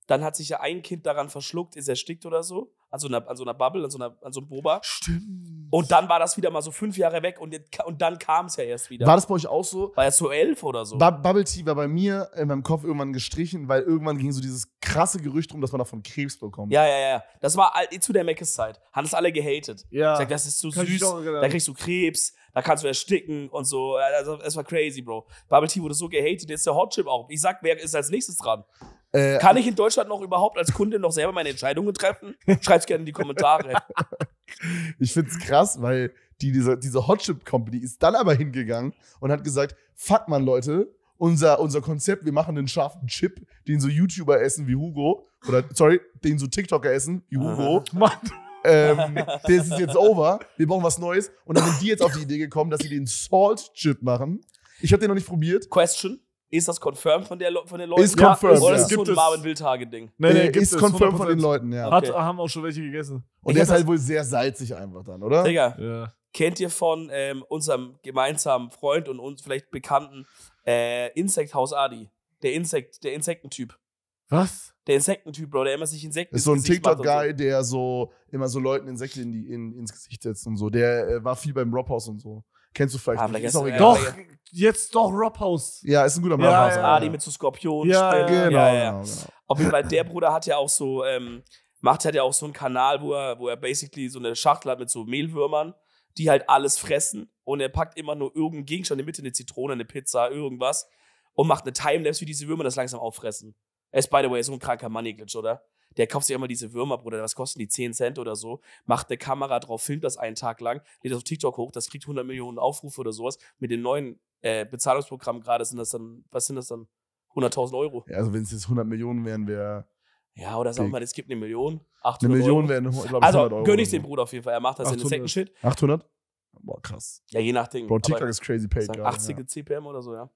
Dann hat sich ja ein Kind daran verschluckt, ist erstickt oder so. An so einer, an so einer Bubble, an so, einer, an so einem Boba. Stimmt. Und dann war das wieder mal so fünf Jahre weg und, jetzt, und dann kam es ja erst wieder. War das bei euch auch so? War erst so elf oder so. Bubble Tea war bei mir in meinem Kopf irgendwann gestrichen, weil irgendwann ging so dieses krasse Gerücht rum, dass man davon Krebs bekommt. Ja, ja, ja. Das war zu der Meckes-Zeit. Hat es alle gehatet. Ja. Sagt, das ist zu so süß. Da kriegst du Krebs, da kannst du ersticken und so. Also, es war crazy, Bro. Bubble Tea wurde so gehatet, jetzt der Hot Chip auch. Ich sag, wer ist als nächstes dran? Äh, Kann ich in Deutschland noch überhaupt als Kunde noch selber meine Entscheidungen treffen? Schreib's gerne in die Kommentare. <laughs> ich find's krass, weil die, diese, diese Hot Chip Company ist dann aber hingegangen und hat gesagt, fuck man, Leute, unser, unser Konzept, wir machen einen scharfen Chip, den so YouTuber essen wie Hugo, oder sorry, den so TikToker essen wie Hugo. Mann. ähm, das ist jetzt over, wir brauchen was Neues. Und dann sind die jetzt auf die Idee gekommen, dass sie den Salt Chip machen. Ich habe den noch nicht probiert. Question. Ist das confirmed von, der, Le von den Leuten? Ist ja, confirmed. Oder ist ja. das so ein Marvin Wildtage-Ding? Nee, äh, nee, ist confirmed von den Leuten, ja. Hat, haben auch schon welche gegessen. Und ich der ist halt wohl sehr salzig einfach dann, oder? Digga. Ja. Kennt ihr von ähm, unserem gemeinsamen Freund und uns vielleicht Bekannten äh, Insect House Adi. Der Insekt, der Insektentyp. Was? Der Insektentyp, Bro, der immer sich Insekten. ins Gesicht Ist so ein TikTok-Guy, so. der so immer so Leuten Insekten in die, in, ins Gesicht setzt und so. Der äh, war viel beim Robhouse und so. Kennst du vielleicht? Ah, vielleicht ist auch egal. Doch, jetzt doch Robhouse. Ja, ist ein guter Mann. Ja, ja, Adi mit so Skorpion. Ja, genau, genau, ja, ja. Genau, genau. Auf jeden Fall, der Bruder hat ja auch so, ähm, macht hat ja auch so einen Kanal, wo er, wo er basically so eine Schachtel hat mit so Mehlwürmern die halt alles fressen. Und er packt immer nur irgendeinen Gegenstand in die Mitte, eine Zitrone, eine Pizza, irgendwas. Und macht eine Timelapse, wie diese Würmer das langsam auffressen. Er ist, by the way, so ein kranker Money-Glitch, oder? Der kauft sich immer diese Würmer, Bruder, was kosten die 10 Cent oder so, macht eine Kamera drauf, filmt das einen Tag lang, lädt das auf TikTok hoch, das kriegt 100 Millionen Aufrufe oder sowas. Mit dem neuen äh, Bezahlungsprogramm gerade sind das dann, was sind das dann? 100.000 Euro. Ja, also wenn es jetzt 100 Millionen wären, wäre ja, oder sagen wir mal, es gibt eine Million. 800 eine Million Euro. glaube ich, Also, gönn ich dem Bruder auf jeden Fall. Er macht das 800, in den Second Shit. 800? Boah, krass. Ja, je nachdem. Bro, TikTok ist crazy paid. 80 ja. CPM oder so, ja.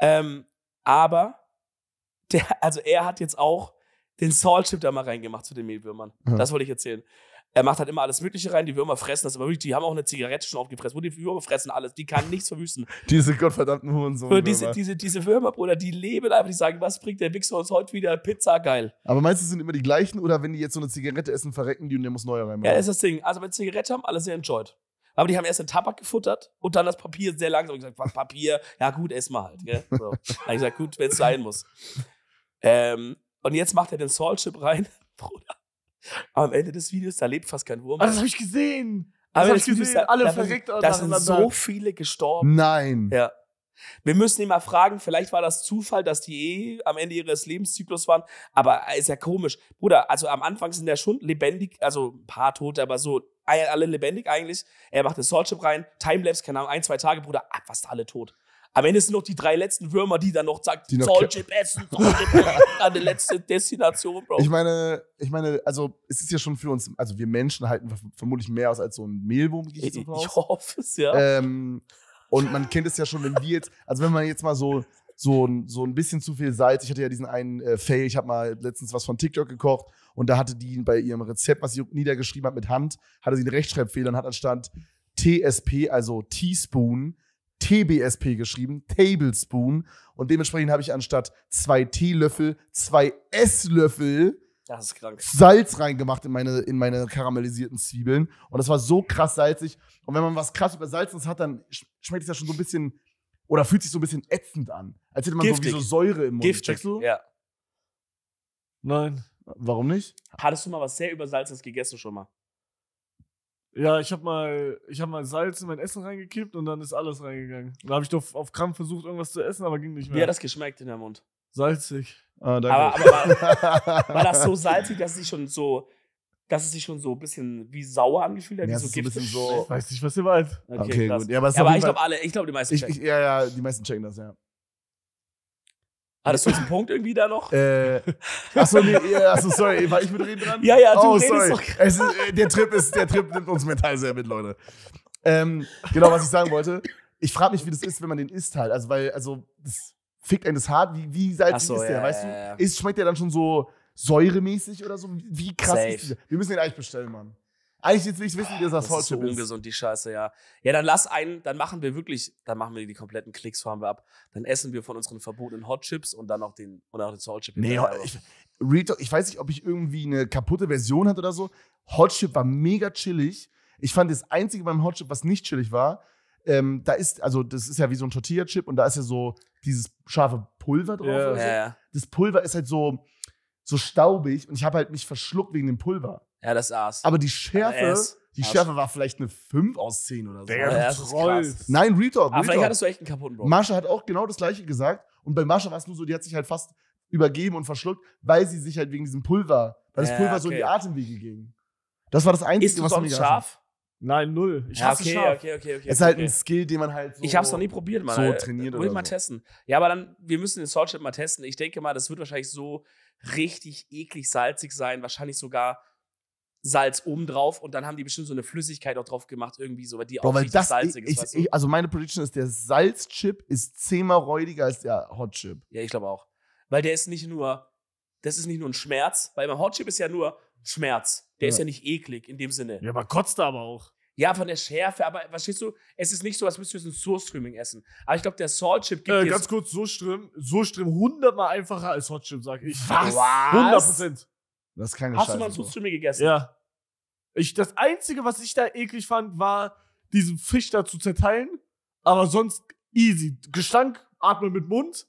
Ähm, aber, der, also er hat jetzt auch den Salt Chip da mal reingemacht zu den Mehlwürmern. Ja. Das wollte ich erzählen. Er macht halt immer alles Mögliche rein, die Würmer fressen das, immer wirklich, die haben auch eine Zigarette schon aufgepresst, wo die Würmer fressen alles, die kann nichts verwüsten. <laughs> diese gottverdammten Hurensohn. Diese, diese, diese Würmer, Bruder, die leben einfach, die sagen, was bringt der Wichser uns heute wieder? Pizza, geil. Aber meinst du, sind immer die gleichen oder wenn die jetzt so eine Zigarette essen, verrecken die und der muss neue reinmachen? Ja, ist das Ding. Also, bei Zigarette haben, alle sehr enjoyed. Aber die haben erst den Tabak gefuttert und dann das Papier sehr langsam. Ich gesagt, Papier? Ja, gut, ess mal halt. Gell? So. ich gesagt, gut, wenn es sein muss. Ähm, und jetzt macht er den Salt Chip rein, <laughs> Bruder. Am Ende des Videos, da lebt fast kein Wurm. Ah, das habe ich gesehen. Das habe ich gesehen. Videos, Alle da, verreckt. Da, sind so viele gestorben. Nein. Ja. Wir müssen ihn mal fragen, vielleicht war das Zufall, dass die eh am Ende ihres Lebenszyklus waren, aber ist ja komisch. Bruder, also am Anfang sind ja schon lebendig, also ein paar Tote, aber so alle lebendig eigentlich. Er macht das Swordship rein, Timelapse, keine Ahnung, ein, zwei Tage, Bruder, ab, was alle tot. Am Ende sind noch die drei letzten Würmer, die dann noch sagen, Zollchip essen, Zollchip <laughs> an die letzte Destination, Bro. Ich meine, ich meine, also es ist ja schon für uns, also wir Menschen halten vermutlich mehr aus als so ein Mehlwurm. Ich, ich, ich hoffe es, ja. Ähm, und man kennt es ja schon, wenn wir jetzt, also wenn man jetzt mal so so, so ein bisschen zu viel Salz. Ich hatte ja diesen einen äh, Fail, ich habe mal letztens was von TikTok gekocht und da hatte die bei ihrem Rezept, was sie niedergeschrieben hat mit Hand, hatte sie einen Rechtschreibfehler und hat anstatt TSP, also Teaspoon, TBSP geschrieben, Tablespoon. Und dementsprechend habe ich anstatt zwei Teelöffel, zwei Esslöffel Salz reingemacht in meine, in meine karamellisierten Zwiebeln. Und das war so krass salzig. Und wenn man was krass übersalzenes hat, dann schmeckt es ja schon so ein bisschen oder fühlt sich so ein bisschen ätzend an. Als hätte man Giftig. so, so Säure im Mund. Giftig. Checkst du? Ja. Nein. Warum nicht? Hattest du mal was sehr übersalzenes gegessen schon mal? Ja, ich habe mal, hab mal Salz in mein Essen reingekippt und dann ist alles reingegangen. Da habe ich doch auf Krampf versucht, irgendwas zu essen, aber ging nicht mehr. Wie hat das geschmeckt in der Mund? Salzig. Ah, danke. Aber, aber war, <laughs> war, das so salzig, dass es sich schon so, dass es sich schon so ein bisschen wie sauer angefühlt hat? Ja, so giftig? So, ich weiß nicht, was ihr meint. Okay, okay gut. Ja, aber, ja, aber ich glaube alle, die meisten checken. Ich, ich, ja, ja, die meisten checken das, ja. Hattest du jetzt einen Punkt irgendwie da noch? Äh, achso, nee, achso, also sorry, war ich mit Reden dran? Ja, ja, du oh, redest sorry. Doch. Es ist, äh, der, Trip ist, der Trip nimmt uns mental sehr mit, Leute. Ähm, genau, was ich sagen wollte. Ich frage mich, wie das ist, wenn man den isst halt. Also, weil, also, das fickt einen das hart. Wie, wie salzig so, ist der, ja, weißt ja, du? Ist, schmeckt der dann schon so säuremäßig oder so? Wie krass Safe. ist der? Wir müssen den eigentlich bestellen, Mann eigentlich jetzt nicht wissen, wie das, das Hot Chip ist. Das so ist die Scheiße, ja. Ja, dann lass einen, dann machen wir wirklich, dann machen wir die kompletten Klicks, fahren wir ab. Dann essen wir von unseren verbotenen Hot Chips und dann noch den, und auch den Salt Chip. Nee, ich, Real ich weiß nicht, ob ich irgendwie eine kaputte Version hatte oder so. Hot Chip war mega chillig. Ich fand das einzige beim Hot Chip, was nicht chillig war, ähm, da ist, also das ist ja wie so ein Tortilla-Chip und da ist ja so dieses scharfe Pulver drauf. Yeah. So. Ja, ja. Das Pulver ist halt so, so staubig und ich habe halt mich verschluckt wegen dem Pulver. Ja, das aß. Aber die Schärfe, Ass. die Schärfe war vielleicht eine 5 aus 10 oder so. Der Ja, das ist krass. trollst. Nein, Retalk. Aber vielleicht hattest du echt einen kaputten Bro. Marsha hat auch genau das gleiche gesagt. Und bei Marsha war es nur so, die hat sich halt fast übergeben und verschluckt, weil sie sich halt wegen diesem Pulver, weil das Ja, Pulver so in die Atemwege ging. Das war das Einzige, Isst du was sonst mir geholfen hat. scharf? Nein, null. Ich hasse okay, scharf. okay, okay, okay. Es ist halt okay. ein Skill, den man halt so. ich hab's noch nie probiert, Mann. so Äh, trainiert Will ich oder mal so. testen. Ja, aber dann, wir müssen den Salt Chip mal testen. Ich denke mal, das wird wahrscheinlich so richtig eklig salzig sein. Wahrscheinlich sogar Salz oben drauf und dann haben die bestimmt so eine Flüssigkeit auch drauf gemacht, irgendwie so, weil die Bro, auch weil das, salzig ich, ist. Ich, also meine Prediction ist, der Salzchip ist zehnmal räudiger als der Hotchip. Ja, ich glaube auch. Weil der ist nicht nur, das ist nicht nur ein Schmerz, weil beim Hotchip ist ja nur Schmerz. Der ja. ist ja nicht eklig in dem Sinne. Ja, aber kotzt aber auch. Ja, von der Schärfe, aber verstehst du, es ist nicht so, als müsstest du jetzt ein Source-Streaming essen. Aber ich glaube, der Salt-Chip gibt äh, Ganz kurz, so stream so stream hundertmal einfacher als Hotchip, sag ich. Was? 100 Prozent. Das ist keine Hast Scheiße, du mal so. zu mir gegessen? Ja. Ich, das Einzige, was ich da eklig fand, war, diesen Fisch da zu zerteilen. Aber sonst easy. Gestank, atmen mit Mund.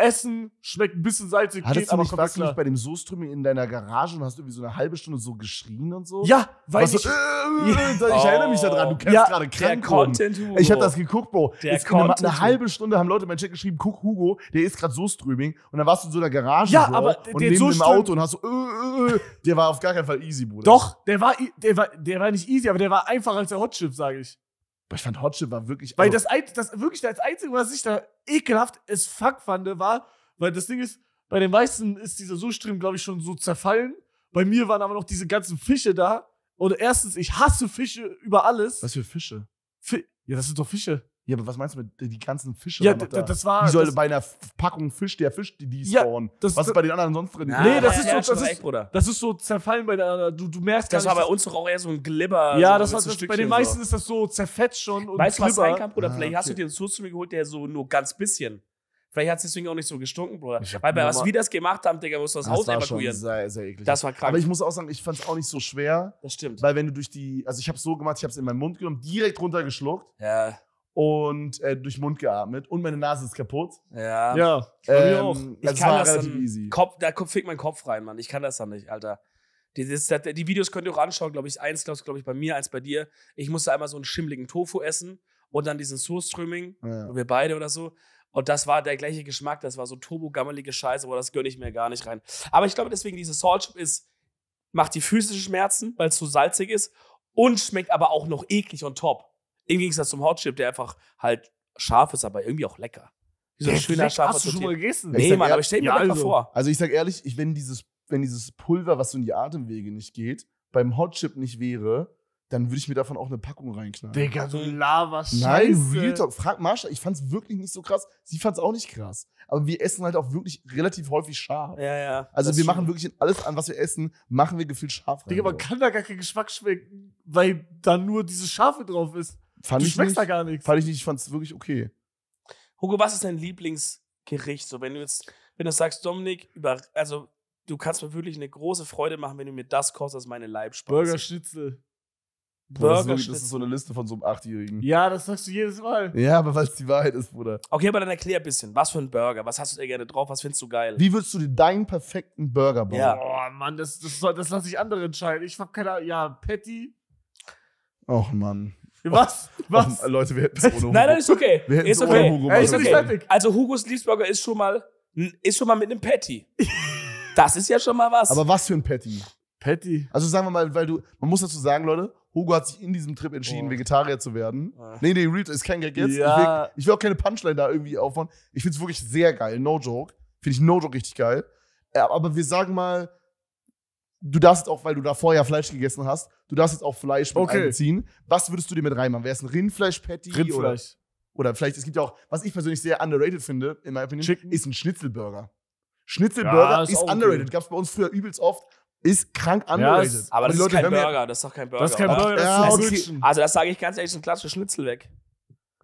Essen schmeckt ein bisschen salzig, Hattest geht, du aber nicht, warst du nicht bei dem Soßtrümmel in deiner Garage und hast irgendwie so eine halbe Stunde so geschrien und so? Ja, weiß ich, so, äh, ja. ich erinnere mich daran, du kämpfst ja, gerade krank. Der Content Hugo. Ich habe das geguckt, Bro. Der Content eine, eine halbe Stunde haben Leute in meinen Chat geschrieben, guck Hugo, der ist gerade Soßtrümming und dann warst du in so einer Garage ja, Bro, aber und neben dem Auto und hast so äh, äh, äh, der war auf gar keinen Fall easy, Bruder. Doch, der war der war der war nicht easy, aber der war einfacher als der Hotchip, Chip, sage ich. Boah, ich fand Hodge war wirklich. Weil also das, ein, das wirklich das Einzige, was ich da ekelhaft as fuck fand, war, weil das Ding ist, bei den meisten ist dieser Sustream, glaube ich, schon so zerfallen. Bei mir waren aber noch diese ganzen Fische da. Und erstens, ich hasse Fische über alles. Was für Fische? Fi ja, das sind doch Fische. Ja, aber was meinst du mit äh, die ganzen Fische? Ja, da das war. Wie soll das bei einer Packung Fisch der Fisch die, die ja, spawnen? Das, was ist bei den anderen sonst drin? Na, nee, das, das ist, so, das, ist, oder? das ist so zerfallen bei der. Du, du merkst Das war bei uns doch auch eher so ein Glibber. Ja, so das, war, das bei den meisten so. ist das so zerfetzt schon. Und weißt du, was sein kann, Bruder? Ah, Vielleicht okay. hast du dir einen zu mir geholt, der so nur ganz bisschen. Vielleicht hat es deswegen auch nicht so gestunken, Bruder. Weil bei was wir das gemacht haben, Digga, musst du das, das Haus evakuieren. Sehr, sehr eklig. Das war krank. Aber ich muss auch sagen, ich fand es auch nicht so schwer. Das stimmt. Weil wenn du durch die, also ich habe so gemacht, ich habe es in meinen Mund genommen, direkt runtergeschluckt. Ja und äh, durch den Mund geatmet und meine Nase ist kaputt. Ja. Ja. Ähm, also ich das kann war das relativ dann, easy. Kopf, da fickt mein Kopf rein, Mann. Ich kann das dann nicht, Alter. Dieses, die Videos könnt ihr auch anschauen, glaube ich. Eins, glaube ich, bei mir eins bei dir. Ich musste einmal so einen schimmligen Tofu essen und dann diesen Soße-Streaming. Ja. Wir beide oder so. Und das war der gleiche Geschmack. Das war so turbo-gammelige Scheiße, aber das gönne ich mir gar nicht rein. Aber ich glaube, deswegen diese Salt Chip ist, macht die physischen Schmerzen, weil es zu salzig ist und schmeckt aber auch noch eklig und top. Im Gegensatz zum Hot Chip, der einfach halt scharf ist, aber irgendwie auch lecker. Wie so ein schöner scharfer Hast du schon mal gegessen? Nee, Mann, aber ich stell mir ja, einfach also, vor. Also ich sag ehrlich, ich, wenn, dieses, wenn dieses Pulver, was so in die Atemwege nicht geht, beim Hot Chip nicht wäre, dann würde ich mir davon auch eine Packung reinknallen. Digga, so lava -Scheiße. Nein, Real Talk. Frag Marsha, ich fand's wirklich nicht so krass. Sie fand's auch nicht krass. Aber wir essen halt auch wirklich relativ häufig scharf. Ja, ja. Also wir machen wirklich alles an, was wir essen, machen wir gefühlt scharf rein. Digga, man kann da gar keinen Geschmack schmecken, weil da nur diese Schafe drauf ist fand du ich schmeckst nicht, da gar nichts. Fand ich nicht, ich fand es wirklich okay. Hugo, was ist dein Lieblingsgericht? So, wenn du jetzt, wenn du sagst, Dominik, über, also du kannst mir wirklich eine große Freude machen, wenn du mir das kochst als meine Leibspeise. Burgerschnitzel. Burgerschnitzel. das, ist so, eine Liste von so einem Achtjährigen. Ja, das sagst du jedes Mal. Ja, aber weil es die Wahrheit ist, Bruder. Okay, aber dann erklär ein bisschen. Was für ein Burger? Was hast du da gerne drauf? Was findest du geil? Wie würdest du dir deinen perfekten Burger bauen? Ja. Oh Mann, das, das, das lasse ich andere entscheiden. Ich hab keine Ahnung. Ja, Patty. Och Mann. Was? Was? Oh, <laughs> Leute, wir hätten es ohne <laughs> Nein, nein, ist okay. Wir ist okay. Hugo Ey, ist okay. Also Hugos Lieblingsburger ist schon mal ist schon mal mit einem Patty. Das ist ja schon mal was. Aber was für ein Patty? Patty. Also sagen wir mal, weil du, man muss dazu sagen, Leute, Hugo hat sich in diesem Trip entschieden, oh. Vegetarier zu werden. Ah. Nee, nee, Real ist kein Gag jetzt. Ja. Ich, will, ich, will, auch keine Punchline da irgendwie aufbauen. Ich find's wirklich sehr geil, no joke. Finde ich no joke richtig geil. Äh, aber wir sagen mal, du darfst jetzt auch, weil du da vorher ja Fleisch gegessen hast, du darfst jetzt auch Fleisch mit okay. einbeziehen. Was würdest du dir mit reinmachen? Wäre es ein Rindfleisch-Patty? Rindfleisch. Oder, oder, vielleicht, es gibt ja auch, was ich persönlich sehr underrated finde, in meiner Opinion, Chicken. ist ein Schnitzelburger. Schnitzelburger ja, ist, ist underrated. Okay. Gab es bei uns früher übelst oft. Ist krank underrated. Ja, aber das ist Leute, kein Burger, das ist doch kein Burger. Das ist kein Burger, das ist okay. ein Also das sage ich ganz ehrlich, ist ein klassischer Schnitzel weg.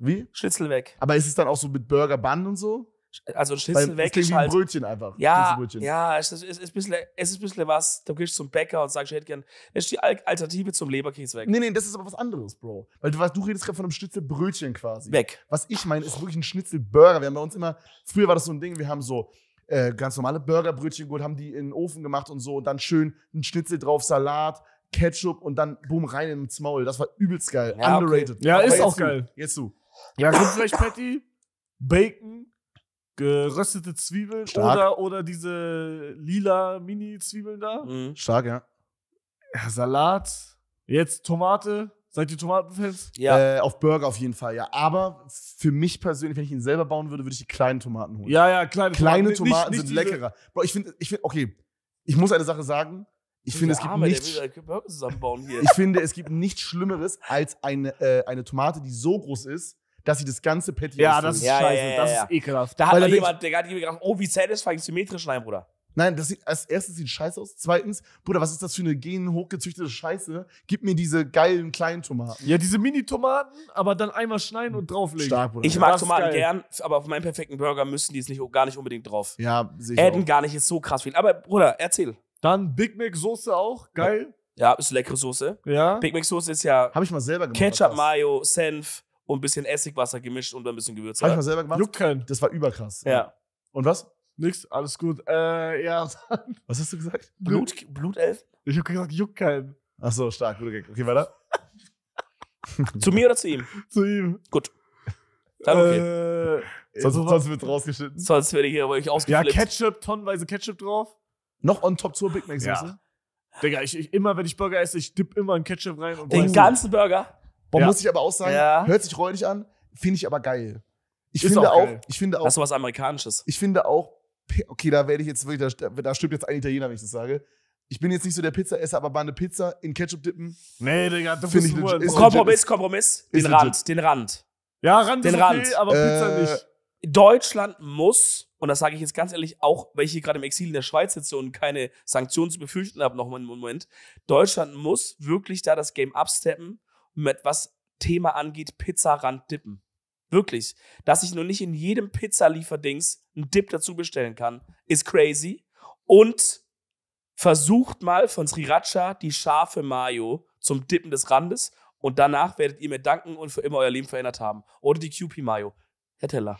Wie? Schnitzel weg. Aber ist es dann auch so mit Burger Bun und so? also Schnitzel weg. Ist halt, ein Brötchen einfach. Ja, Brötchen. ja es, ist, es, ist bisschen, es ist ein bisschen was. Da gehst du zum Bäcker und sagst, ich hätte gern. Das ist die Alternative zum Leberkäse weg. Nee, nee, das ist aber was anderes, Bro. Weil du, du redest gerade von einem Schnitzelbrötchen quasi. Weg. Was ich meine, ist wirklich ein Schnitzelburger. Wir haben bei uns immer, früher war das so ein Ding, wir haben so äh, ganz normale Burgerbrötchen geholt, haben die in den Ofen gemacht und so und dann schön ein Schnitzel drauf, Salat, Ketchup und dann boom rein ins Maul. Das war übelst geil. Ja, Underrated. Okay. Ja, aber ist auch geil. Du, jetzt du. Ja, Rindfleisch-Patty, Bacon, geröstete Zwiebeln oder, oder diese lila Mini-Zwiebeln da. Mhm. Stark, ja. ja. Salat, jetzt Tomate. Seid ihr Tomatenfans? Ja. Äh, auf Burger auf jeden Fall, ja. Aber für mich persönlich, wenn ich ihn selber bauen würde, würde ich die kleinen Tomaten holen. Ja, ja, kleine, kleine Tomaten. Tomaten nicht, nicht sind leckerer. Bro, ich finde, ich find, okay, ich muss eine Sache sagen. Ich finde, es gibt Arbeit, nicht, ich finde, es gibt nichts Schlimmeres als eine, äh, eine Tomate, die so groß ist, dass sie das ganze Patty Ja, das ist ja, scheiße, ja, das ist ekelhaft. Da hat da jemand, der hat jemand gedacht, oh, wie satisfying symmetrisch, nein, Bruder. Nein, das sieht, als erstes sieht scheiße aus. Zweitens, Bruder, was ist das für eine gen Scheiße? Gib mir diese geilen kleinen Tomaten. Ja, diese Mini-Tomaten, aber dann einmal schneiden und drauflegen. Stark, Bruder. Ich mag das Tomaten gern, aber auf meinem perfekten Burger müssen die es nicht, gar nicht unbedingt drauf. Ja, sicher. Adden gar nicht, ist so krass viel. Aber, Bruder, erzähl. Dann Big Mac-Soße auch, geil. Ja, ist leckere Soße. Ja. Big Mac-Soße ist ja. Habe ich mal selber gemacht. Ketchup, Mayo, Senf und ein bisschen Essigwasser gemischt und ein bisschen Gewürze. Habe ich mal selber gemacht? keinen. Das war überkrass. Ja. Und was? Nix, alles gut. Äh, ja. <laughs> Was hast du gesagt? Blut, Blutelfen? Ich habe gesagt, Jucken. Ach so, stark, guter Gag. Okay, weiter. <laughs> zu mir oder zu ihm? Zu ihm. Gut. Dann okay. Äh, sonst, sonst wird rausgeschnitten. Sonst werde ich hier aber ich ausgeflippt. Ja, Ketchup, tonnenweise Ketchup drauf. Noch on top zur Big Mac Soße. Ja. Digga, ich, ich, immer wenn ich Burger esse, ich dipp immer einen Ketchup rein. Und Den ganzen Burger? Boah, ja. muss ich aber auch sagen, ja. hört sich räudig an, finde ich aber geil. Ich ist finde auch, geil. ich finde auch. Das ist was Amerikanisches. Ich finde auch, okay, da werde ich jetzt wirklich, da, da stimmt jetzt ein Italiener, wenn ich das sage. Ich bin jetzt nicht so der Pizzaesser, aber mal eine Pizza in Ketchup dippen. Nee, Digga, das finde ich nur ist Kompromiss, ist, Kompromiss. Den Rand, den Rand. Ja, Rand den ist okay, Rand. aber Pizza äh, nicht. Deutschland muss, und das sage ich jetzt ganz ehrlich, auch weil ich hier gerade im Exil in der Schweiz sitze und keine Sanktionen zu befürchten habe, nochmal einen Moment, Deutschland muss wirklich da das Game absteppen was Thema angeht, Pizzarand dippen. Wirklich. Dass ich nur nicht in jedem Pizzalieferdings einen Dip dazu bestellen kann, ist crazy. Und versucht mal von Sriracha die scharfe Mayo zum Dippen des Randes und danach werdet ihr mir danken und für immer euer Leben verändert haben. Oder die QP Mayo. Herr Teller.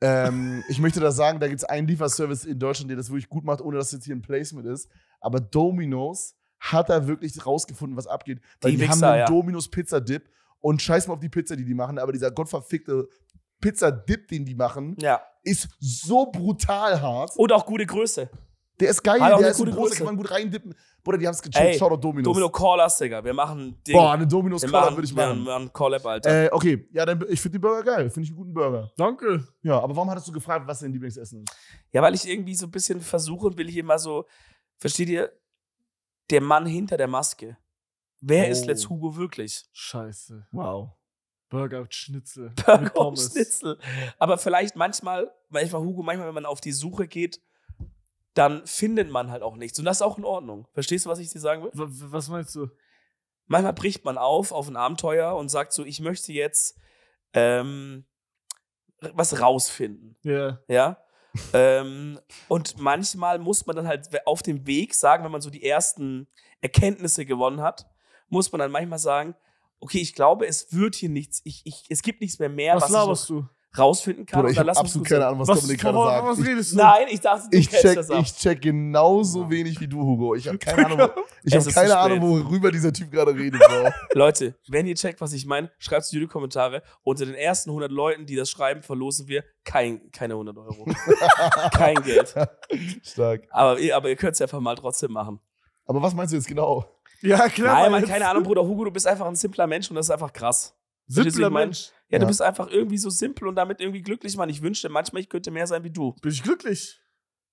Ähm, ich möchte da sagen, da gibt es einen Lieferservice in Deutschland, der das wirklich gut macht, ohne dass es jetzt hier ein Placement ist. Aber Domino's hat er wirklich rausgefunden, was abgeht. Weil die, die Wichser, haben einen ja. Dominus Pizza Dip und scheiß mal auf die Pizza, die die machen, aber dieser gottverfickte Pizza Dip, den die machen, ja. ist so brutal hart. Und auch gute Größe. Der ist geil, der ist groß, da kann man gut reindippen. Bruder, die haben es gecheckt. Schau doch Dominus. Domino Callers, Digga. Wir machen Ding. Boah, eine Domino's Caller würde ich machen. Wir machen Call-Up, Alter. Äh, okay, ja, dann, ich finde die Burger geil. Finde ich einen guten Burger. Danke. Ja, aber warum hattest du gefragt, was dein Lieblingsessen ist? Ja, weil ich irgendwie so ein bisschen versuche und will ich immer so, versteht ihr, der Mann hinter der Maske. Wer oh. ist Let's oh. Hugo wirklich? Scheiße. Wow. Burger und Schnitzel. <laughs> Burger und Schnitzel. Aber vielleicht manchmal, manchmal Hugo, manchmal, wenn man auf die Suche geht, dann findet man halt auch nichts. Und das ist auch in Ordnung. Verstehst du, was ich dir sagen will? Was meinst du? Manchmal bricht man auf auf ein Abenteuer und sagt so, ich möchte jetzt ähm, was rausfinden. Yeah. Ja ähm, und manchmal muss man dann halt auf dem Weg sagen, wenn man so die ersten Erkenntnisse gewonnen hat, muss man dann manchmal sagen, okay, ich glaube, es wird hier nichts, ich, ich, es gibt nichts mehr mehr. Was, was glaubst du? rausfinden kann. Oder ich habe absolut keine Ahnung, was, was Dominik gerade sagt. Was redest du? Nein, ich dachte, du ich check, das ab. Ich check genauso wenig wie du, Hugo. Ich habe keine Ahnung, ich hab keine <laughs> Ahnung worüber dieser Typ gerade redet. <laughs> Leute, wenn ihr checkt, was ich meine, schreibt es in die Kommentare. Unter den ersten 100 Leuten, die das schreiben, verlosen wir kein, keine 100 Euro. <laughs> kein Geld. Stark. Aber, aber ihr könnt es einfach mal trotzdem machen. Aber was meinst du jetzt genau? Ja, klar. Nein, man, keine Ahnung, Bruder Hugo, du bist einfach ein simpler Mensch und das ist einfach krass. Simpler Mensch. Ja, du bist einfach irgendwie so simpel und damit irgendwie glücklich, Mann. Ich wünschte manchmal, ich könnte mehr sein wie du. Bin ich glücklich?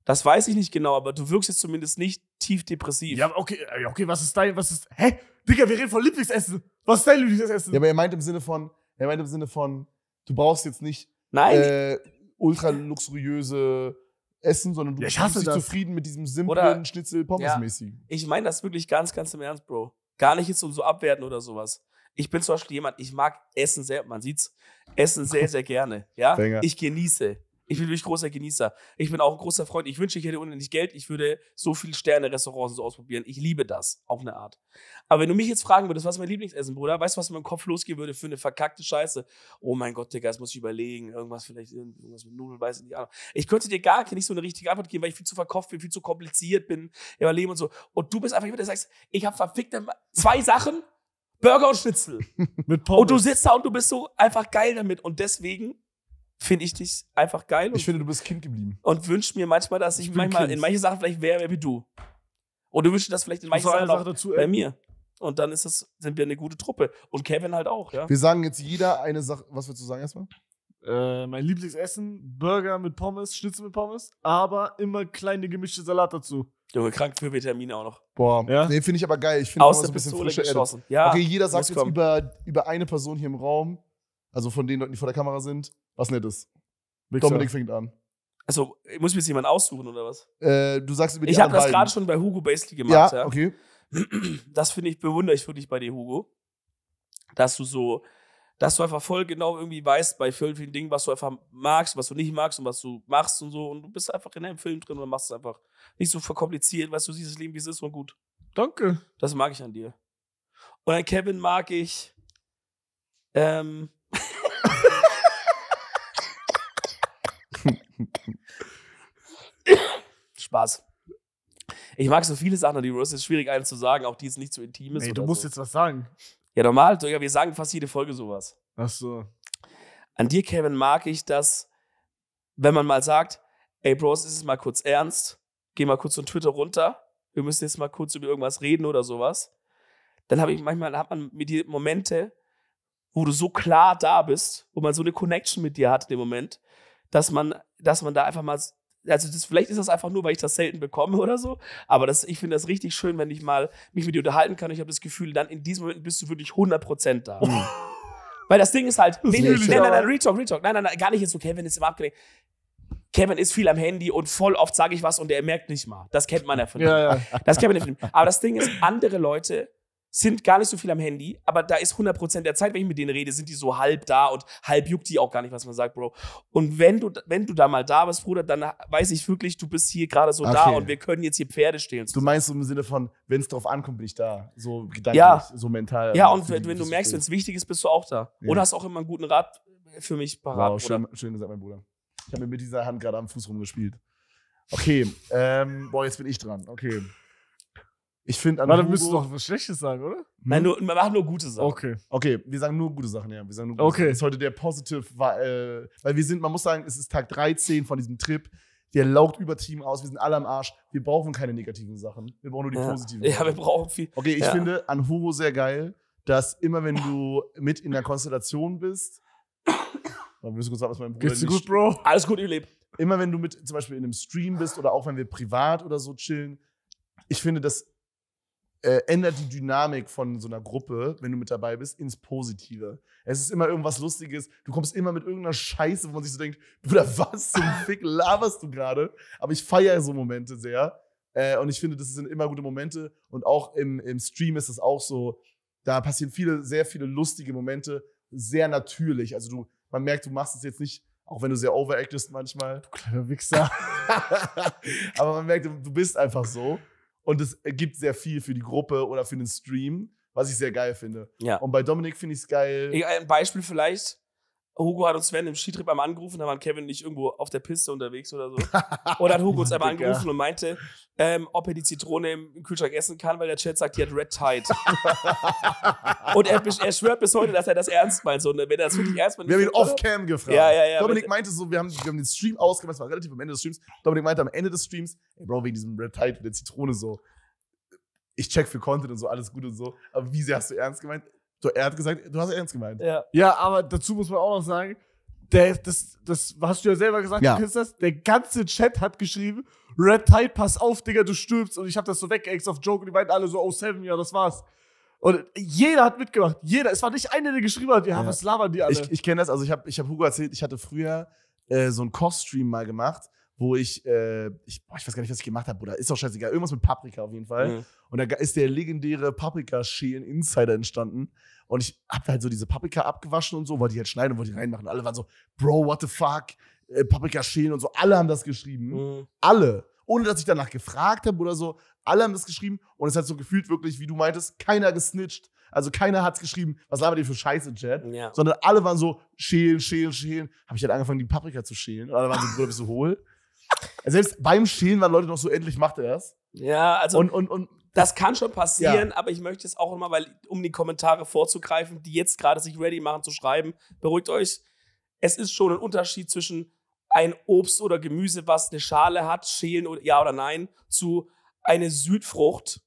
Das weiß ich nicht genau, aber du wirkst jetzt zumindest nicht tief depressiv. Ja, okay, äh, okay, was ist dein, was ist, hä? Digga, wir reden von Lieblingsessen. Was ist dein Lieblingsessen? Ja, aber er meint im Sinne von, er meint im Sinne von, du brauchst jetzt nicht Nein. Äh, ultra luxuriöse Essen, sondern du ja, bist dich das. zufrieden mit diesem simplen Oder, Schnitzel Pommes mäßig. Ja, ich meine das wirklich ganz, ganz im Ernst, Bro. Gar nicht jetzt um so abwerten oder sowas. Ich bin zum Beispiel jemand, ich mag Essen sehr, man sieht's, Essen sehr, sehr gerne. Ja? Finger. Ich genieße. Ich bin wirklich großer Genießer. Ich bin auch ein großer Freund. Ich wünsche, ich hätte unendlich Geld. Ich würde so viele Sterne-Restaurants so ausprobieren. Ich liebe das auf eine Art. Aber wenn du mich jetzt fragen würdest, was ist mein Lieblingsessen, Bruder, weißt du, was in meinem Kopf losgehen würde für eine verkackte Scheiße? Oh mein Gott, Digga, das muss ich überlegen. Irgendwas vielleicht, irgendwas mit Nudeln, weiß ich nicht. Ahnung. Ich könnte dir gar nicht so eine richtige Antwort geben, weil ich viel zu verkopft bin, viel zu kompliziert bin im Leben und so. Und du bist einfach jemand, der sagt, ich habe verfickte zwei Sachen Burger und Schnitzel. <laughs> Mit Pommes. Und du sitzt da und du bist so einfach geil damit. Und deswegen finde ich dich einfach geil. Ich finde, du bist Kind geblieben. Und wünsche mir manchmal, dass ich, ich manchmal kind. in manchen Sachen vielleicht wäre wie du. Und du wünschst das vielleicht in manchen Sachen Sache auch dazu, bei mir. Und dann ist das, sind wir eine gute Truppe. Und Kevin halt auch, ja. Wir sagen jetzt jeder eine Sache. Was würdest du sagen erstmal? Äh, mein Lieblingsessen, Burger mit Pommes, Schnitzel mit Pommes, aber immer kleine gemischte Salat dazu. Junge, krank für Vitamine auch noch. Boah, ja? nee, finde ich aber geil. Ich finde auch so ein bisschen Pistole frische geschossen. Ja, okay, jeder sagt jetzt über, über eine Person hier im Raum, also von den Leuten, die vor der Kamera sind, was Nettes. Wichser. Dominik fängt an. Also muss ich mir jetzt jemand aussuchen oder was? Äh, du sagst über die Ich habe das gerade schon bei Hugo Basely gemacht. Ja, ja. okay. Das finde ich bewundere ich wirklich bei dir, Hugo, dass du so dass du einfach voll genau irgendwie weißt bei vielen, Dingen, was du einfach magst, was du nicht magst und was du machst und so. Und du bist einfach in einem Film drin und machst es einfach nicht so verkompliziert, weißt du, siehst das Leben, wie es ist und gut. Danke. Das mag ich an dir. Und an Kevin mag ich. Ähm. <laughs> Spaß. Ich mag so viele Sachen an dir, Rose. Es ist schwierig, einen zu sagen, auch die es nicht so intim ist. Ey, du musst so. jetzt was sagen. Ja, normal, Digga, wir sagen fast jede Folge sowas. Ach so. An dir, Kevin, mag ich das, wenn man mal sagt, ey, Bros, ist es mal kurz ernst? Geh mal kurz von Twitter runter. Wir müssen jetzt mal kurz über irgendwas reden oder sowas. Dann habe ich manchmal, hat man mit dir Momente, wo du so klar da bist, wo man so eine Connection mit dir hat in dem Moment, dass man, dass man da einfach mal also das, vielleicht ist das einfach nur, weil ich das selten bekomme oder so, aber das, ich finde das richtig schön, wenn ich mal mich mit dir unterhalten kann. und Ich habe das Gefühl, dann in diesem Moment bist du wirklich 100% da. Mhm. Weil das Ding ist halt, nee, nee, nee, nein, nein, nein, Retalk, Retalk, nein, nein, nein, gar nicht jetzt so, Kevin ist immer abgelenkt. Kevin ist viel am Handy und voll oft sage ich was und er merkt nicht mal. Das kennt man ja von ihm. Ja, ja. Das kennt man ja von ihm. Aber das Ding ist, andere Leute sind gar nicht so viel am Handy, aber da ist 100% der Zeit, wenn ich mit denen rede, sind die so halb da und halb juckt die auch gar nicht, was man sagt, Bro. Und wenn du, wenn du da mal da bist, Bruder, dann weiß ich wirklich, du bist hier gerade so okay. da und wir können jetzt hier Pferde stehlen. Du meinst so im Sinne von, wenn es drauf ankommt, bin ich da. So gedanklich, ja. so mental. Ja, und wenn, wenn du merkst, wenn es wichtig ist, bist du auch da. Ja. Oder hast auch immer einen guten Rat für mich parat. Wow, schön, schön gesagt, mein Bruder. Ich habe mir mit dieser Hand gerade am Fuß rumgespielt. Okay, ähm, boah, jetzt bin ich dran. Okay. Ich finde an. Warte, Hugo, müsstest du doch was Schlechtes sagen, oder? Hm? Nein, nur, wir machen nur gute Sachen. Okay. Okay, wir sagen nur gute Sachen, ja. Wir sagen nur gute okay. Sachen. Das ist heute der Positive, weil, äh, weil wir sind, man muss sagen, es ist Tag 13 von diesem Trip. Der laugt über Team aus, wir sind alle am Arsch. Wir brauchen keine negativen Sachen. Wir brauchen nur die ja. positiven. Ja, wir brauchen viel. Okay, ich ja. finde an Hugo sehr geil, dass immer wenn du mit in der Konstellation bist. <coughs> wir müssen kurz sagen, was mein Bruder Geht's dir gut, Bro? Alles gut, ihr lebt. Immer wenn du mit zum Beispiel in einem Stream bist oder auch wenn wir privat oder so chillen, ich finde, das äh, ändert die Dynamik von so einer Gruppe, wenn du mit dabei bist, ins Positive. Es ist immer irgendwas Lustiges. Du kommst immer mit irgendeiner Scheiße, wo man sich so denkt, Bruder, was zum <laughs> Fick laberst du gerade? Aber ich feiere so Momente sehr. Äh, und ich finde, das sind immer gute Momente. Und auch im, im Stream ist es auch so, da passieren viele, sehr viele lustige Momente, sehr natürlich. Also du, man merkt, du machst es jetzt nicht, auch wenn du sehr overactest manchmal. Du kleiner Wichser. <laughs> Aber man merkt, du bist einfach so und es gibt sehr viel für die Gruppe oder für den Stream, was ich sehr geil finde. Ja. Und bei Dominik finde ich es geil. Ein Beispiel vielleicht? Hugo hat uns während dem Skitrip einmal angerufen, da waren Kevin nicht irgendwo auf der Piste unterwegs oder so. <laughs> Oder hat Hugo uns einmal angerufen und meinte, ähm, ob er die Zitrone im Kühlschrank essen kann, weil der Chat sagt, die hat Red Tide. <laughs> und er, er, schwört bis heute, dass er das ernst meint. So, ne, wenn er das wirklich ernst meint. Wir haben ihn off-cam gefragt. Ja, ja, ja, Dominik meinte so, wir haben, wir haben den Stream ausgemacht, es war relativ am Ende des Streams. Dominik meinte am Ende des Streams, ey Bro, wegen diesem Red Tide und der Zitrone so, ich check für Content und so, alles gut und so. Aber wie sehr hast du ernst gemeint? So, er hat gesagt, du hast ernst gemeint. Ja, ja aber dazu muss man auch noch sagen, der, das, das hast du ja selber gesagt, ja. du kennst das. Der ganze Chat hat geschrieben, Red Tide, pass auf, Digga, du stirbst. Und ich habe das so weggeext auf Joke. Und die meinten alle so, oh, Seven, ja, das war's. Und jeder hat mitgemacht. Jeder. Es war nicht einer, der geschrieben hat, ja, ja. was labern die alle? Ich, ich kenne das. Also ich habe ich hab Hugo erzählt, ich hatte früher äh, so einen Kochstream mal gemacht wo ich, äh, ich, boah, ich weiß gar nicht, was ich gemacht habe, Bruder. Ist doch scheißegal. Irgendwas mit Paprika auf jeden Fall. Mhm. Und da ist der legendäre Paprika-Schälen-Insider entstanden. Und ich habe halt so diese Paprika abgewaschen und so, wollte die halt schneiden und wollte die reinmachen. Alle waren so, Bro, what the fuck? Äh, Paprika schälen und so. Alle haben das geschrieben. Mhm. Alle. Ohne dass ich danach gefragt habe oder so. Alle haben das geschrieben. Und es hat so gefühlt wirklich, wie du meintest, keiner gesnitcht. Also keiner hat es geschrieben, was labert ihr für Scheiße, Chat? Ja. Sondern alle waren so, schälen, schälen, schälen. Habe ich halt angefangen, die Paprika zu schälen. Und alle waren so, Bruder, bist du hohl? Also selbst beim Schälen waren Leute noch so, endlich macht er das. Ja, also. Und, und, und das kann schon passieren, ja. aber ich möchte es auch nochmal, weil, um die Kommentare vorzugreifen, die jetzt gerade sich ready machen zu schreiben, beruhigt euch. Es ist schon ein Unterschied zwischen ein Obst oder Gemüse, was eine Schale hat, schälen oder ja oder nein, zu eine Südfrucht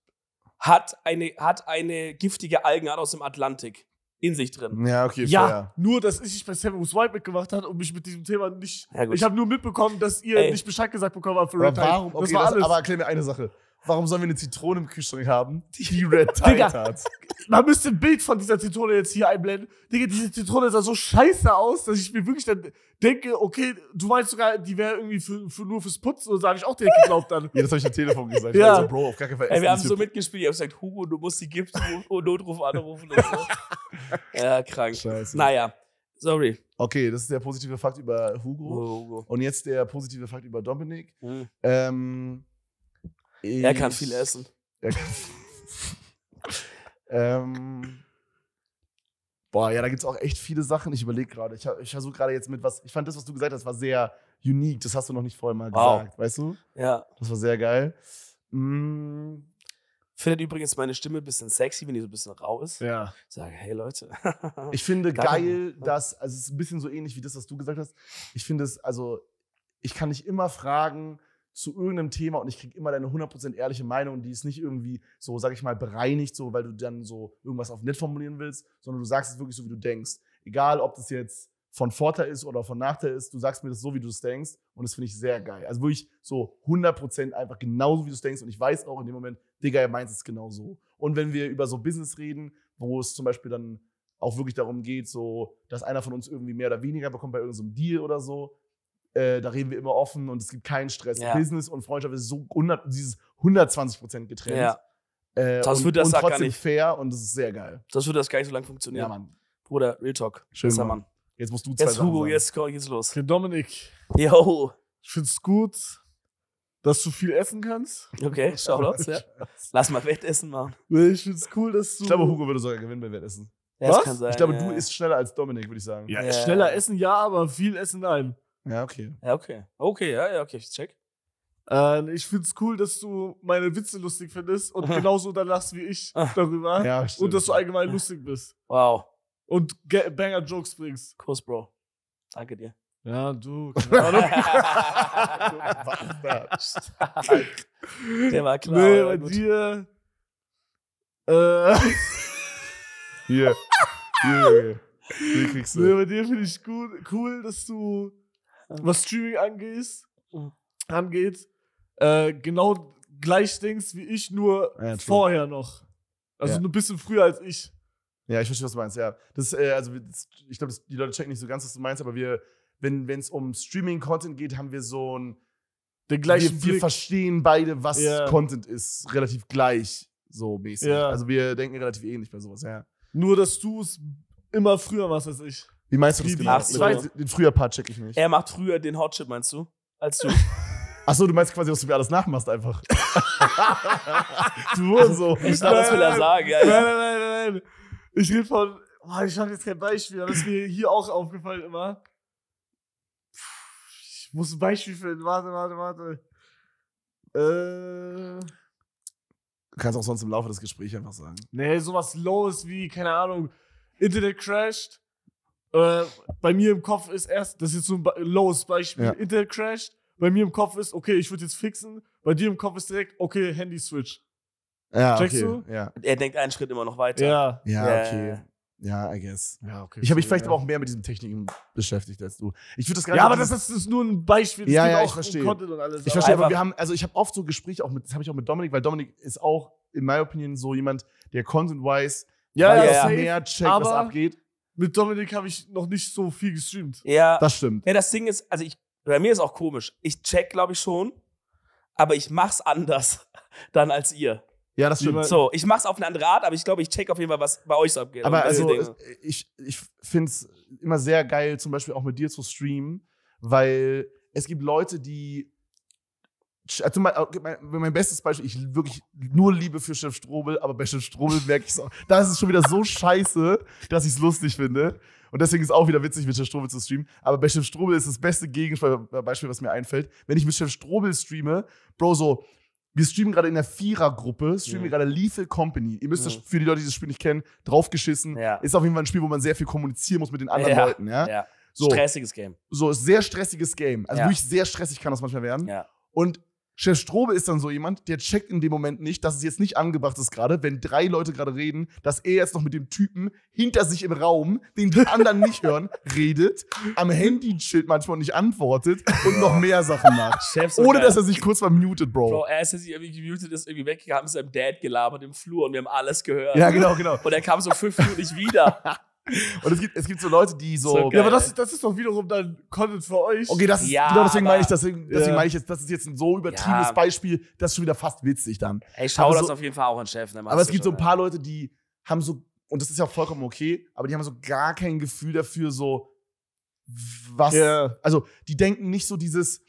hat eine, hat eine giftige Algenart aus dem Atlantik in sich drin. Ja, okay, ja, fair. Nur, dass ich nicht bei Samus White mitgemacht hat und mich mit diesem Thema nicht. Ja, ich habe nur mitbekommen, dass ihr Ey. nicht Bescheid gesagt bekommen habt für Red Warum? Okay, das war das, alles. Aber erklär mir eine Sache warum sollen wir eine Zitrone im Kühlschrank haben, die Red <laughs> Tide hat? Man müsste ein Bild von dieser Zitrone jetzt hier einblenden. Digga, diese Zitrone sah so scheiße aus, dass ich mir wirklich dann denke, okay, du meinst sogar, die wäre irgendwie für, für, nur fürs Putzen oder so, habe ich auch direkt geglaubt dann. <laughs> Ja, das habe ich am Telefon gesagt. Ich ja. Also, Bro, auf gar keinen Fall. Ey, wir haben so mitgespielt, ich habe gesagt, Hugo, du musst die Gips <laughs> und Notruf anrufen und so. ja, krank. Scheiße. Naja, sorry. Okay, das ist der positive Fakt über Hugo. Oh, Hugo. Und jetzt der positive Fakt über Dominik. Mhm. Ähm, ich, er kann viel essen. Er kann, <laughs> ähm, boah, ja, da gibt es auch echt viele Sachen. Ich überlege gerade. Ich, ich versuche gerade jetzt mit was. Ich fand das, was du gesagt hast, war sehr unique. Das hast du noch nicht vorher mal wow. gesagt, weißt du? Ja. Das war sehr geil. Mm. Findet übrigens meine Stimme ein bisschen sexy, wenn die so ein bisschen rau ist. Ja. Ich sage, hey Leute. ich finde <laughs> geil, dass, also es ist ein bisschen so ähnlich wie das, was du gesagt hast. Ich finde es, also, ich kann nicht immer fragen, zu irgendeinem Thema und ich kriege immer deine 100% ehrliche Meinung, und die ist nicht irgendwie so, sag ich mal, bereinigt, so, weil du dann so irgendwas auf nett formulieren willst, sondern du sagst es wirklich so, wie du denkst. Egal, ob das jetzt von Vorteil ist oder von Nachteil ist, du sagst mir das so, wie du es denkst und das finde ich sehr geil. Also wirklich so 100% einfach genauso, wie du es denkst und ich weiß auch in dem Moment, Digga, er meint es genau so. Und wenn wir über so Business reden, wo es zum Beispiel dann auch wirklich darum geht, so, dass einer von uns irgendwie mehr oder weniger bekommt bei irgendeinem so Deal oder so, äh, da reden wir immer offen und es gibt keinen Stress. Ja. Business und Freundschaft ist so 100, dieses 120 Prozent getrennt. Ja. Äh, das und, wird das und trotzdem gar nicht. fair und das ist sehr geil. Das würde das gar nicht so lange funktionieren. Ja, Mann. Bruder, Real Talk. Schön, Besser, Mann. Mann. Jetzt musst du zwei Jetzt Hugo, sagen. jetzt komm, geht's los. Okay, Dominik. Yo. Ich find's gut, dass du viel essen kannst. Okay, Shoutouts, <laughs> ja. Lass mal Wettessen machen. Ich find's cool, dass du... Ich glaube, Hugo würde sogar gewinnen bei Wettessen. Ja, Was? Sein, ich glaube, ja. du isst schneller als Dominik, würde ich sagen. Ja, schneller essen ja, aber viel essen nein. Ja, okay. Ja, okay. Okay, ja, ja, okay, ich check. Äh, ich find's cool, dass du meine Witze lustig findest und <laughs> genauso dann lachst wie ich ah. darüber. Ja, stimmt. Und dass du allgemein lustig bist. Wow. Und Banger-Jokes bringst. Kuss, Bro. Danke dir. Ja, du. Klar. <laughs> <laughs> Der war klar. Nee, bei dir. Äh. Hier. Hier. Hier kriegst du. Nee, bei dir finde ich gut, cool, dass du was Streaming angeht, hm. angeht äh, genau gleich denkst wie ich, nur ja, vorher noch. Also ja. nur ein bisschen früher als ich. Ja, ich verstehe, was du meinst, ja. Das, äh, also, das, ich glaube, die Leute checken nicht so ganz, was du meinst, aber wir, wenn es um Streaming-Content geht, haben wir so ein. Den gleichen wir, wir verstehen beide, was ja. Content ist, relativ gleich so mäßig. Ja. Also wir denken relativ ähnlich bei sowas, ja. Nur, dass du es immer früher machst als ich. Wie meinst du das genau? Ach so. Den früher Part check ich nicht. Er macht früher den Hotchip, meinst du? Als du. <laughs> Achso, du meinst quasi, dass du mir alles nachmachst einfach. <laughs> du wurdest so. Ich darf das wieder sagen. Ja, ja. Nein, nein, nein, nein. Ich rede von, oh, ich habe jetzt kein Beispiel, aber das ist mir hier auch aufgefallen immer. Ich muss ein Beispiel finden. Warte, warte, warte. Äh. Du kannst auch sonst im Laufe des Gesprächs einfach sagen. Nee, sowas los wie, keine Ahnung, Internet crasht äh, bei mir im Kopf ist erst, das ist jetzt so ein lowes Beispiel, ja. Intel crasht. Bei mir im Kopf ist, okay, ich würde jetzt fixen. Bei dir im Kopf ist direkt, okay, Handy-Switch. Ja, Checkst okay. du? Ja. Er denkt einen Schritt immer noch weiter. Ja, ja, ja. okay. Ja, I guess. Ja, okay, ich habe mich vielleicht ja. aber auch mehr mit diesen Techniken beschäftigt als du. Ich würde das gar Ja, aber das ist, das ist, nur ein Beispiel. Das ja, ja, ich verstehe. Um ich verstehe, aber wir haben, also ich habe oft so Gespräche auch mit, das habe ich auch mit Dominik, weil Dominik ist auch, in meiner Opinion, so jemand, der content-wise ja, ja, mehr checkt, was abgeht mit Dominik habe ich noch nicht so viel gestreamt. Ja. Das stimmt. Ja, das Ding ist, also ich, bei mir ist auch komisch. Ich check, glaube ich, schon, aber ich mach's anders <laughs> dann als ihr. Ja, das stimmt. So, ich mach's auf eine andere Art, aber ich glaube, ich check auf jeden Fall, was bei euch so abgeht. Aber also, ich, ich finde es immer sehr geil, zum Beispiel auch mit dir zu streamen, weil es gibt Leute, die also mein, mein, bestes Beispiel, ich wirklich nur liebe für Chef Strobel, aber bei Chef Strobel merke ich es auch. Da ist es schon wieder so scheiße, dass ich es lustig finde. Und deswegen ist es auch wieder witzig, mit Chef Strobel zu streamen. Aber bei Chef Strobel ist das beste Gegenbeispiel, was mir einfällt. Wenn ich mit Chef Strobel streame, Bro, so, wir streamen gerade in der Vierergruppe, streamen ja. Mhm. gerade Lethal Company. Ihr müsst ja. das, mhm. für die Leute, die das Spiel nicht kennen, draufgeschissen. Ja. Ist auf jeden Fall ein Spiel, wo man sehr viel kommunizieren muss mit den anderen ja. Leuten. Ja? So. Stressiges Game. So, sehr stressiges Game. Also wirklich sehr stressig kann das manchmal werden. Ja. Und Chef Strobe ist dann so jemand, der checkt in dem Moment nicht, dass es jetzt nicht angebracht ist gerade, wenn drei Leute gerade reden, dass er jetzt noch mit dem Typen hinter sich im Raum, den die anderen nicht hören, <laughs> redet, am Handy chillt manchmal nicht antwortet und noch mehr Sachen macht. <laughs> Chef Ohne dass er sich kurz mal mutet, Bro. Bro, er ist jetzt irgendwie gemutet, ist irgendwie weggegangen, mit seinem Dad gelabert im Flur und wir haben alles gehört. Ja, genau, genau. Und er kam so fünf Minuten nicht wieder. <laughs> Und es gibt, es gibt so Leute, die so. so ja, aber das, das ist doch wiederum dann Content für euch. Okay, das ist, genau deswegen meine ich, deswegen, deswegen ja. ich jetzt, das ist jetzt ein so übertriebenes ja. Beispiel, das ist schon wieder fast witzig dann. Ey, schau aber das so, auf jeden Fall auch an Chef. Ne, aber es gibt schon, so ein ne? paar Leute, die haben so, und das ist ja vollkommen okay, aber die haben so gar kein Gefühl dafür, so, was. Also, die denken nicht so dieses,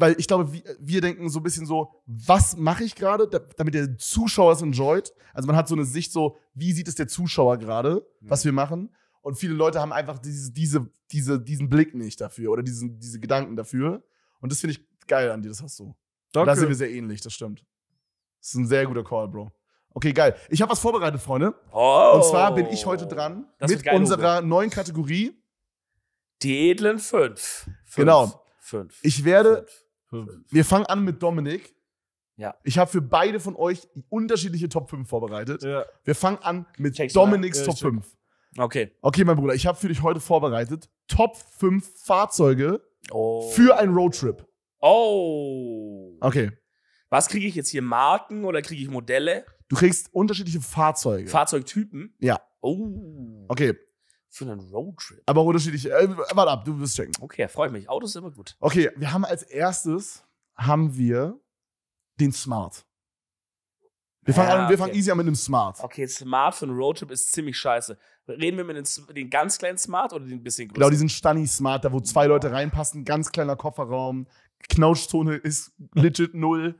weil ich glaube, wir, wir denken so ein bisschen so, was mache ich gerade, damit der Zuschauer es enjoyt. Also man hat so eine Sicht so, wie sieht es der Zuschauer gerade, was mhm. wir machen. Und viele Leute haben einfach diese, diese, diese, diesen Blick nicht dafür oder diesen, diese Gedanken dafür. Und das finde ich geil an dir, das hast du. Danke. Und da sind wir sehr ähnlich, das stimmt. Das ist ein sehr guter Call, Bro. Okay, geil. Ich habe was vorbereitet, Freunde. Oh. Und zwar oh. bin ich heute dran das mit geil, unserer Uwe. neuen Kategorie. Die edlen fünf. fünf. Genau. Fünf. Ich werde fünf. Wir fangen an mit Dominik. Ja. Ich habe für beide von euch unterschiedliche Top 5 vorbereitet. Ja. Wir fangen an mit Check's Dominiks mal. Top ja, 5. Okay. Okay, mein Bruder, ich habe für dich heute vorbereitet Top 5 Fahrzeuge oh. für einen Roadtrip. Oh. Okay. Was kriege ich jetzt hier? Marken oder kriege ich Modelle? Du kriegst unterschiedliche Fahrzeuge. Fahrzeugtypen? Ja. Oh. Okay, für einen Roadtrip. Aber unterschiedlich. Äh, warte ab, du wirst checken. Okay, freue ich mich. Autos ist immer gut. Okay, wir haben als erstes haben wir den Smart. Wir fangen, ja, ah, an, wir fangen easy an mit einem Smart. Okay, Smart für einen Roadtrip ist ziemlich scheiße. Reden wir mit den, den ganz kleinen Smart oder den ein bisschen genau, größeren? Genau, diesen Stunny Smart, da wo zwei wow. Leute reinpassen, ganz kleiner Kofferraum, Knautschzone ist legit null.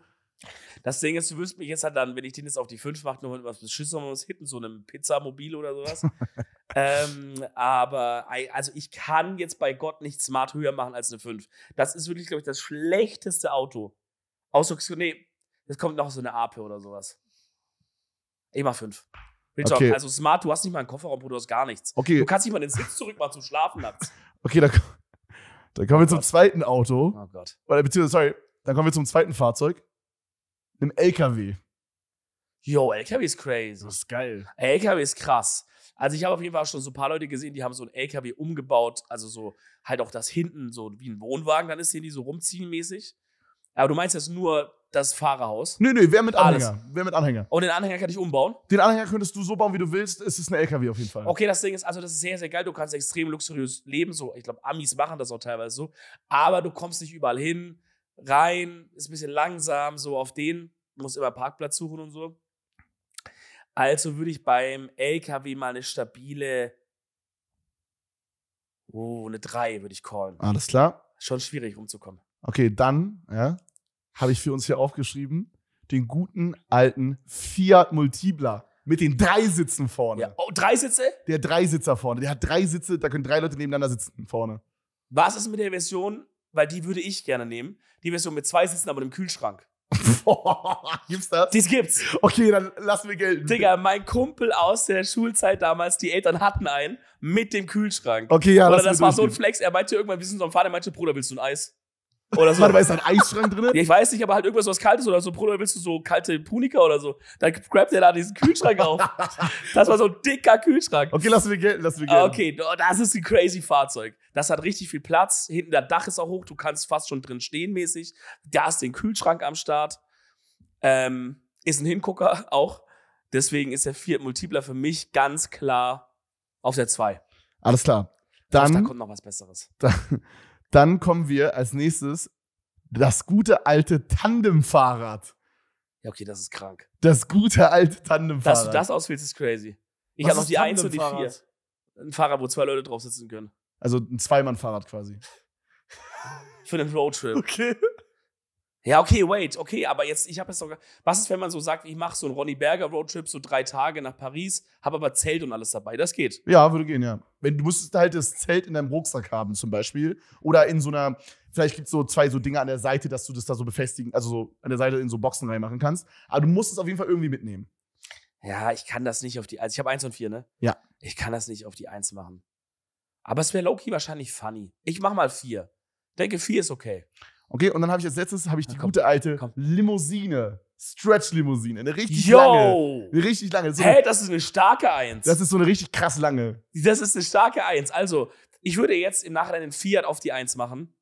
Das Ding ist, du wirst mich jetzt halt dann, wenn ich den jetzt auf die 5 mache, noch mit was Beschissenes hitten, so einem Pizzamobil oder sowas. <laughs> ähm, aber also ich kann jetzt bei Gott nicht smart höher machen als eine 5. Das ist wirklich, glaube ich, das schlechteste Auto. Außer, nee, jetzt kommt noch so eine Ape oder sowas. Ich mach 5. Okay. Also smart, du hast nicht mal einen Kofferraum, du hast gar nichts. Okay. Du kannst nicht mal den Sitz zurückmachen zum Schlafen <laughs> Okay, dann, dann kommen oh wir Gott. zum zweiten Auto. Oh Gott. Oder beziehungsweise, sorry, dann kommen wir zum zweiten Fahrzeug einem LKW. Yo, LKW ist crazy. Das ist geil. LKW ist krass. Also ich habe auf jeden Fall schon so ein paar Leute gesehen, die haben so ein LKW umgebaut, also so halt auch das hinten, so wie ein Wohnwagen, dann ist hier die so rumziehen mäßig. Aber du meinst jetzt nur das Fahrerhaus? Nee, nee, wer mit Anhänger? Alles. Wer mit Anhänger? Und den Anhänger kann ich umbauen? Den Anhänger könntest du so bauen, wie du willst. Es ist ein LKW auf jeden Fall. Okay, das Ding ist, also das ist sehr, sehr geil. Du kannst extrem luxuriös leben. So, ich glaube, Amis machen das auch teilweise so. Aber du kommst nicht überall hin rein, ist ein bisschen langsam, so auf den, muss immer Parkplatz suchen und so. Also würde ich beim LKW mal eine stabile, oh, eine 3 würde ich callen. Alles klar. Schon schwierig rumzukommen. Okay, dann, ja, habe ich für uns hier aufgeschrieben, den guten alten Fiat Multipler mit den drei Sitzen vorne. Ja. Oh, drei Sitze? Der Dreisitzer vorne. Der hat drei Sitze, da können drei Leute nebeneinander sitzen vorne. Was ist mit der Version, weil die würde ich gerne nehmen, die Version mit zwei Sitzen, aber im Kühlschrank. <laughs> gibt's das? Dies gibt's. Okay, dann lassen wir gelten. Digga, mein Kumpel aus der Schulzeit damals, die Eltern hatten einen mit dem Kühlschrank. Okay, ja, Oder das war so ein Flex. Er meinte irgendwann, wir sind so ein Vater, meinte, Bruder, willst du ein Eis? Oder so. Warte mal, ist da ein Eisschrank drin? Ja, ich weiß nicht, aber halt irgendwas was Kaltes oder so. Bruder, willst du so kalte Punika oder so? Dann grabt der da diesen Kühlschrank auf. <laughs> Das war so ein dicker Kühlschrank. Okay, lass mir gehen, lass mir ah, gelten. Okay, das ist ein crazy Fahrzeug. Das hat richtig viel Platz. Hinten der Dach ist auch hoch. Du kannst fast schon drin stehen mäßig. Da ist den Kühlschrank am Start. Ähm, ist ein Hingucker auch. Deswegen ist der Fiat Multipler für mich ganz klar auf der 2. Alles klar. Dann, Ach, da kommt noch was Besseres. <laughs> Da, dann kommen wir als nächstes das gute alte Tandemfahrrad. Ja, okay, das ist krank. Das gute alte Tandemfahrrad. Dass du das auswählst, ist crazy. Ich habe noch die 1 und die 4. Ein Fahrrad, wo zwei Leute drauf sitzen können. Also ein Zweimann-Fahrrad quasi. Für einen Roadtrip. Okay. Ja, okay, wait, okay, aber jetzt, ich habe jetzt sogar. Was ist, wenn man so sagt, ich mache so einen Ronny Berger Roadtrip, so drei Tage nach Paris, habe aber Zelt und alles dabei? Das geht. Ja, würde gehen, ja. Wenn du musstest halt das Zelt in deinem Rucksack haben, zum Beispiel. Oder in so einer, vielleicht gibt es so zwei so Dinge an der Seite, dass du das da so befestigen, also so an der Seite in so Boxen reinmachen kannst. Aber du musst es auf jeden Fall irgendwie mitnehmen. Ja, ich kann das nicht auf die. Also ich habe eins und vier, ne? Ja. Ich kann das nicht auf die eins machen. Aber es wäre Loki wahrscheinlich funny. Ich mach mal vier. Ich denke, vier ist okay. Okay, und dann habe ich als letztes habe ich die ja, komm, gute alte komm. Limousine. Stretch-Limousine. Eine richtig Yo. lange. Eine richtig lange. So Hä, hey, das ist eine starke Eins. Das ist so eine richtig krass lange. Das ist eine starke Eins. Also, ich würde jetzt im Nachhinein den Fiat auf die Eins machen.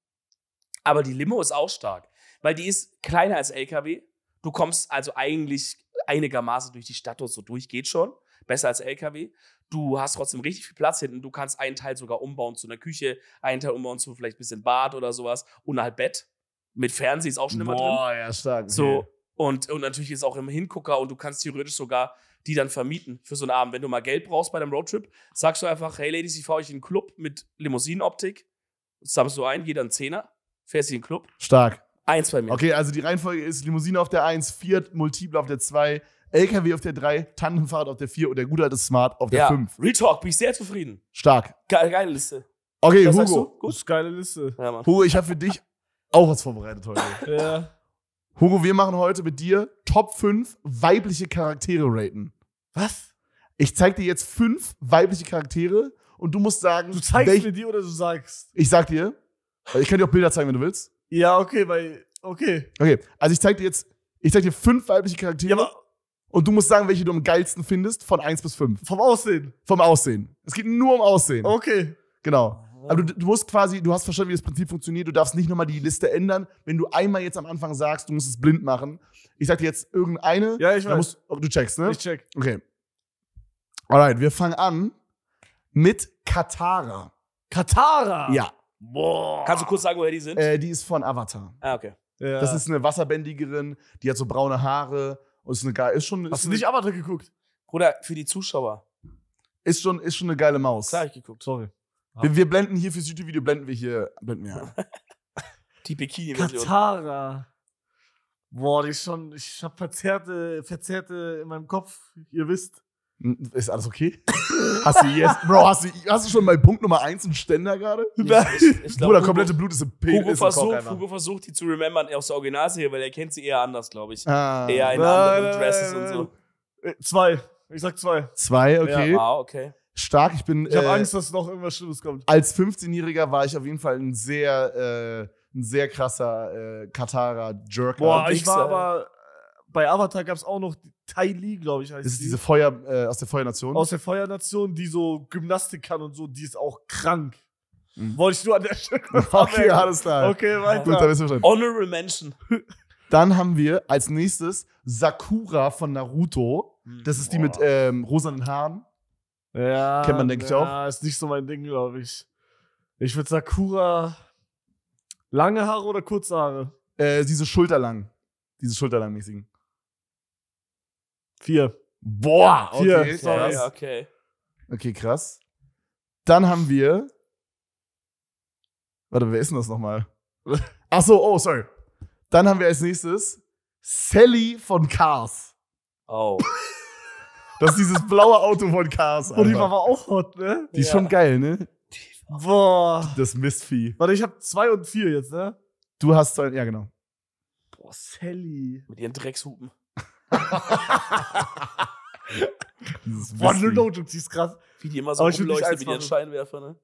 Aber die Limo ist auch stark. Weil die ist kleiner als LKW. Du kommst also eigentlich einigermaßen durch die Stadt und so durch. Geht schon. Besser als LKW. Du hast trotzdem richtig viel Platz hinten. Du kannst einen Teil sogar umbauen zu einer Küche, einen Teil umbauen zu vielleicht ein bisschen Bad oder sowas und halt Bett mit Fernsehen ist auch schon immer Boah, drin. Boah, ja, stark. So, okay. und, und natürlich ist auch immer Hingucker und du kannst theoretisch sogar die dann vermieten für so einen Abend. Wenn du mal Geld brauchst bei deinem Roadtrip, sagst du einfach, hey Ladies, ich fahre euch in den Club mit Limousinenoptik. Sammelst du ein, jeder ein Zehner, fährst du in den Club. Stark. Eins bei mir. Okay, also die Reihenfolge ist Limousine auf der 1, Fiat Multiple auf der 2, LKW auf der 3, Tandemfahrrad auf der 4 und der gute alte Smart auf der ja. 5. Retalk, bin ich sehr zufrieden. Stark. Geile, geile Liste. Okay, Was Hugo. Gut, geile Liste. Ja, Hugo, ich habe für dich auch was vorbereitet heute. Ja. Hugo, wir machen heute mit dir Top 5 weibliche Charaktere raten. Was? Ich zeig dir jetzt fünf weibliche Charaktere und du musst sagen. Du zeigst welch, mir die oder du sagst. Ich sag dir. Ich kann dir auch Bilder zeigen, wenn du willst. Ja, okay, weil. Okay. Okay, also ich zeig dir jetzt. Ich zeig dir fünf weibliche Charaktere. Ja, und du musst sagen, welche du am geilsten findest, von 1 bis 5. Vom Aussehen. Vom Aussehen. Es geht nur um Aussehen. Okay. Genau. Aber du, du, musst quasi, du hast verstanden, wie das Prinzip funktioniert. Du darfst nicht nochmal die Liste ändern. Wenn du einmal jetzt am Anfang sagst, du musst es blind machen. Ich sag dir jetzt irgendeine. Ja, ich weiß. Musst, du checkst, ne? Ich check. Okay. Alright, wir fangen an mit Katara. Katara? Ja. Boah. Kannst du kurz sagen, woher die sind? Äh, die ist von Avatar. Ah, okay. Ja. Das ist eine Wasserbändigerin, die hat so braune Haare und ist eine geile. Ist schon, Hast du nicht Avatar geguckt? Bruder, für die Zuschauer. Ist schon, ist schon eine geile Maus. Klar, ich geguckt. Sorry. Wir, wir blenden hier fürs YouTube-Video, blenden wir hier. Blenden wir. <laughs> Die Bikini-Version. Katara. Boah, die ist schon, ich hab verzerrte, verzerrte in meinem Kopf, ihr wisst. Ist alles okay? <laughs> hast du jetzt, Bro, hast du, hast du schon mal Punkt Nummer 1 einen Ständer gerade? Nein. Ich, ich, glaub, Bruder, Hugo, komplette Blut ist im P. Hugo, versucht, Hugo versucht, die zu remembern aus der Originalserie, weil er kennt sie eher anders, glaube ich. Ah. Eher in anderen Dresses und so. Äh, zwei. Ich sag zwei. Zwei, okay. Ja, ah, okay stark. Ich bin. Ich habe äh, Angst, dass noch irgendwas Schlimmes kommt. Als 15-Jähriger war ich auf jeden Fall ein sehr, äh, ein sehr krasser äh, Katarer Jerker. Boah, ich war aber äh, bei Avatar gab es auch noch Tai Li, glaube ich, heißt Das ist die. diese Feuer äh, aus der Feuernation. Aus der Feuernation, die so Gymnastik kann und so, die ist auch krank. Mhm. Wollte ich nur an der Stelle. <laughs> okay, alles klar. Okay, weiter. Gut, dann ist es Honorable Mention. <laughs> Dann haben wir als nächstes Sakura von Naruto. Hm. Das ist die Boah. mit ähm, rosanen Haaren. Ja. Kennt man, denke ja, ich auch. Ja, ist nicht so mein Ding, glaube ich. Ich würde Sakura. Lange Haare oder kurze Haare? Äh, diese schulterlang. Diese schulterlangmäßigen. Vier. Boah, Vier. okay. Sorry. Ja, okay. Okay, krass. Dann haben wir. Warte, wer ist denn das nochmal? <laughs> Ach so, oh, sorry. Dann haben wir als nächstes Sally von Cars. Oh. Das ist dieses blaue Auto von Cars. Alter. Und die war aber auch hot, ne? Die ist schon geil, ne? Boah. Das Mistvieh. Warte, ich habe zwei und vier jetzt, ne? Du hast zwei, ja genau. Boah, Sally. Mit ihren Dreckshupen. Boah, no, no, die ist krass. Wie die immer so rumleuchtet mit ihren Scheinwerfer, ne?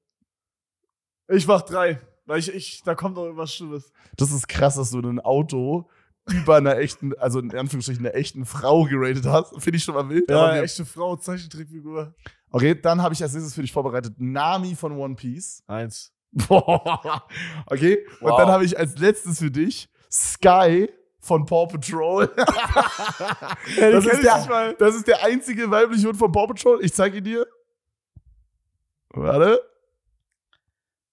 Ich mach drei. Weil ich, ich, da kommt noch irgendwas Schlimmes. Das ist krass, dass du ein Auto über einer echten, also in Anführungsstrichen einer echten Frau geratet hast. Finde ich schon mal wild. Ja, eine echte Frau, Zeichentrickfigur. Okay, dann habe ich als nächstes für dich vorbereitet Nami von One Piece. Eins. Boah. okay, wow. und dann habe ich als letztes für dich Sky von Paw Patrol. <laughs> <laughs> das, ist der, das ist der einzige weibliche Hund von Paw Patrol. Ich zeige ihn dir. Warte.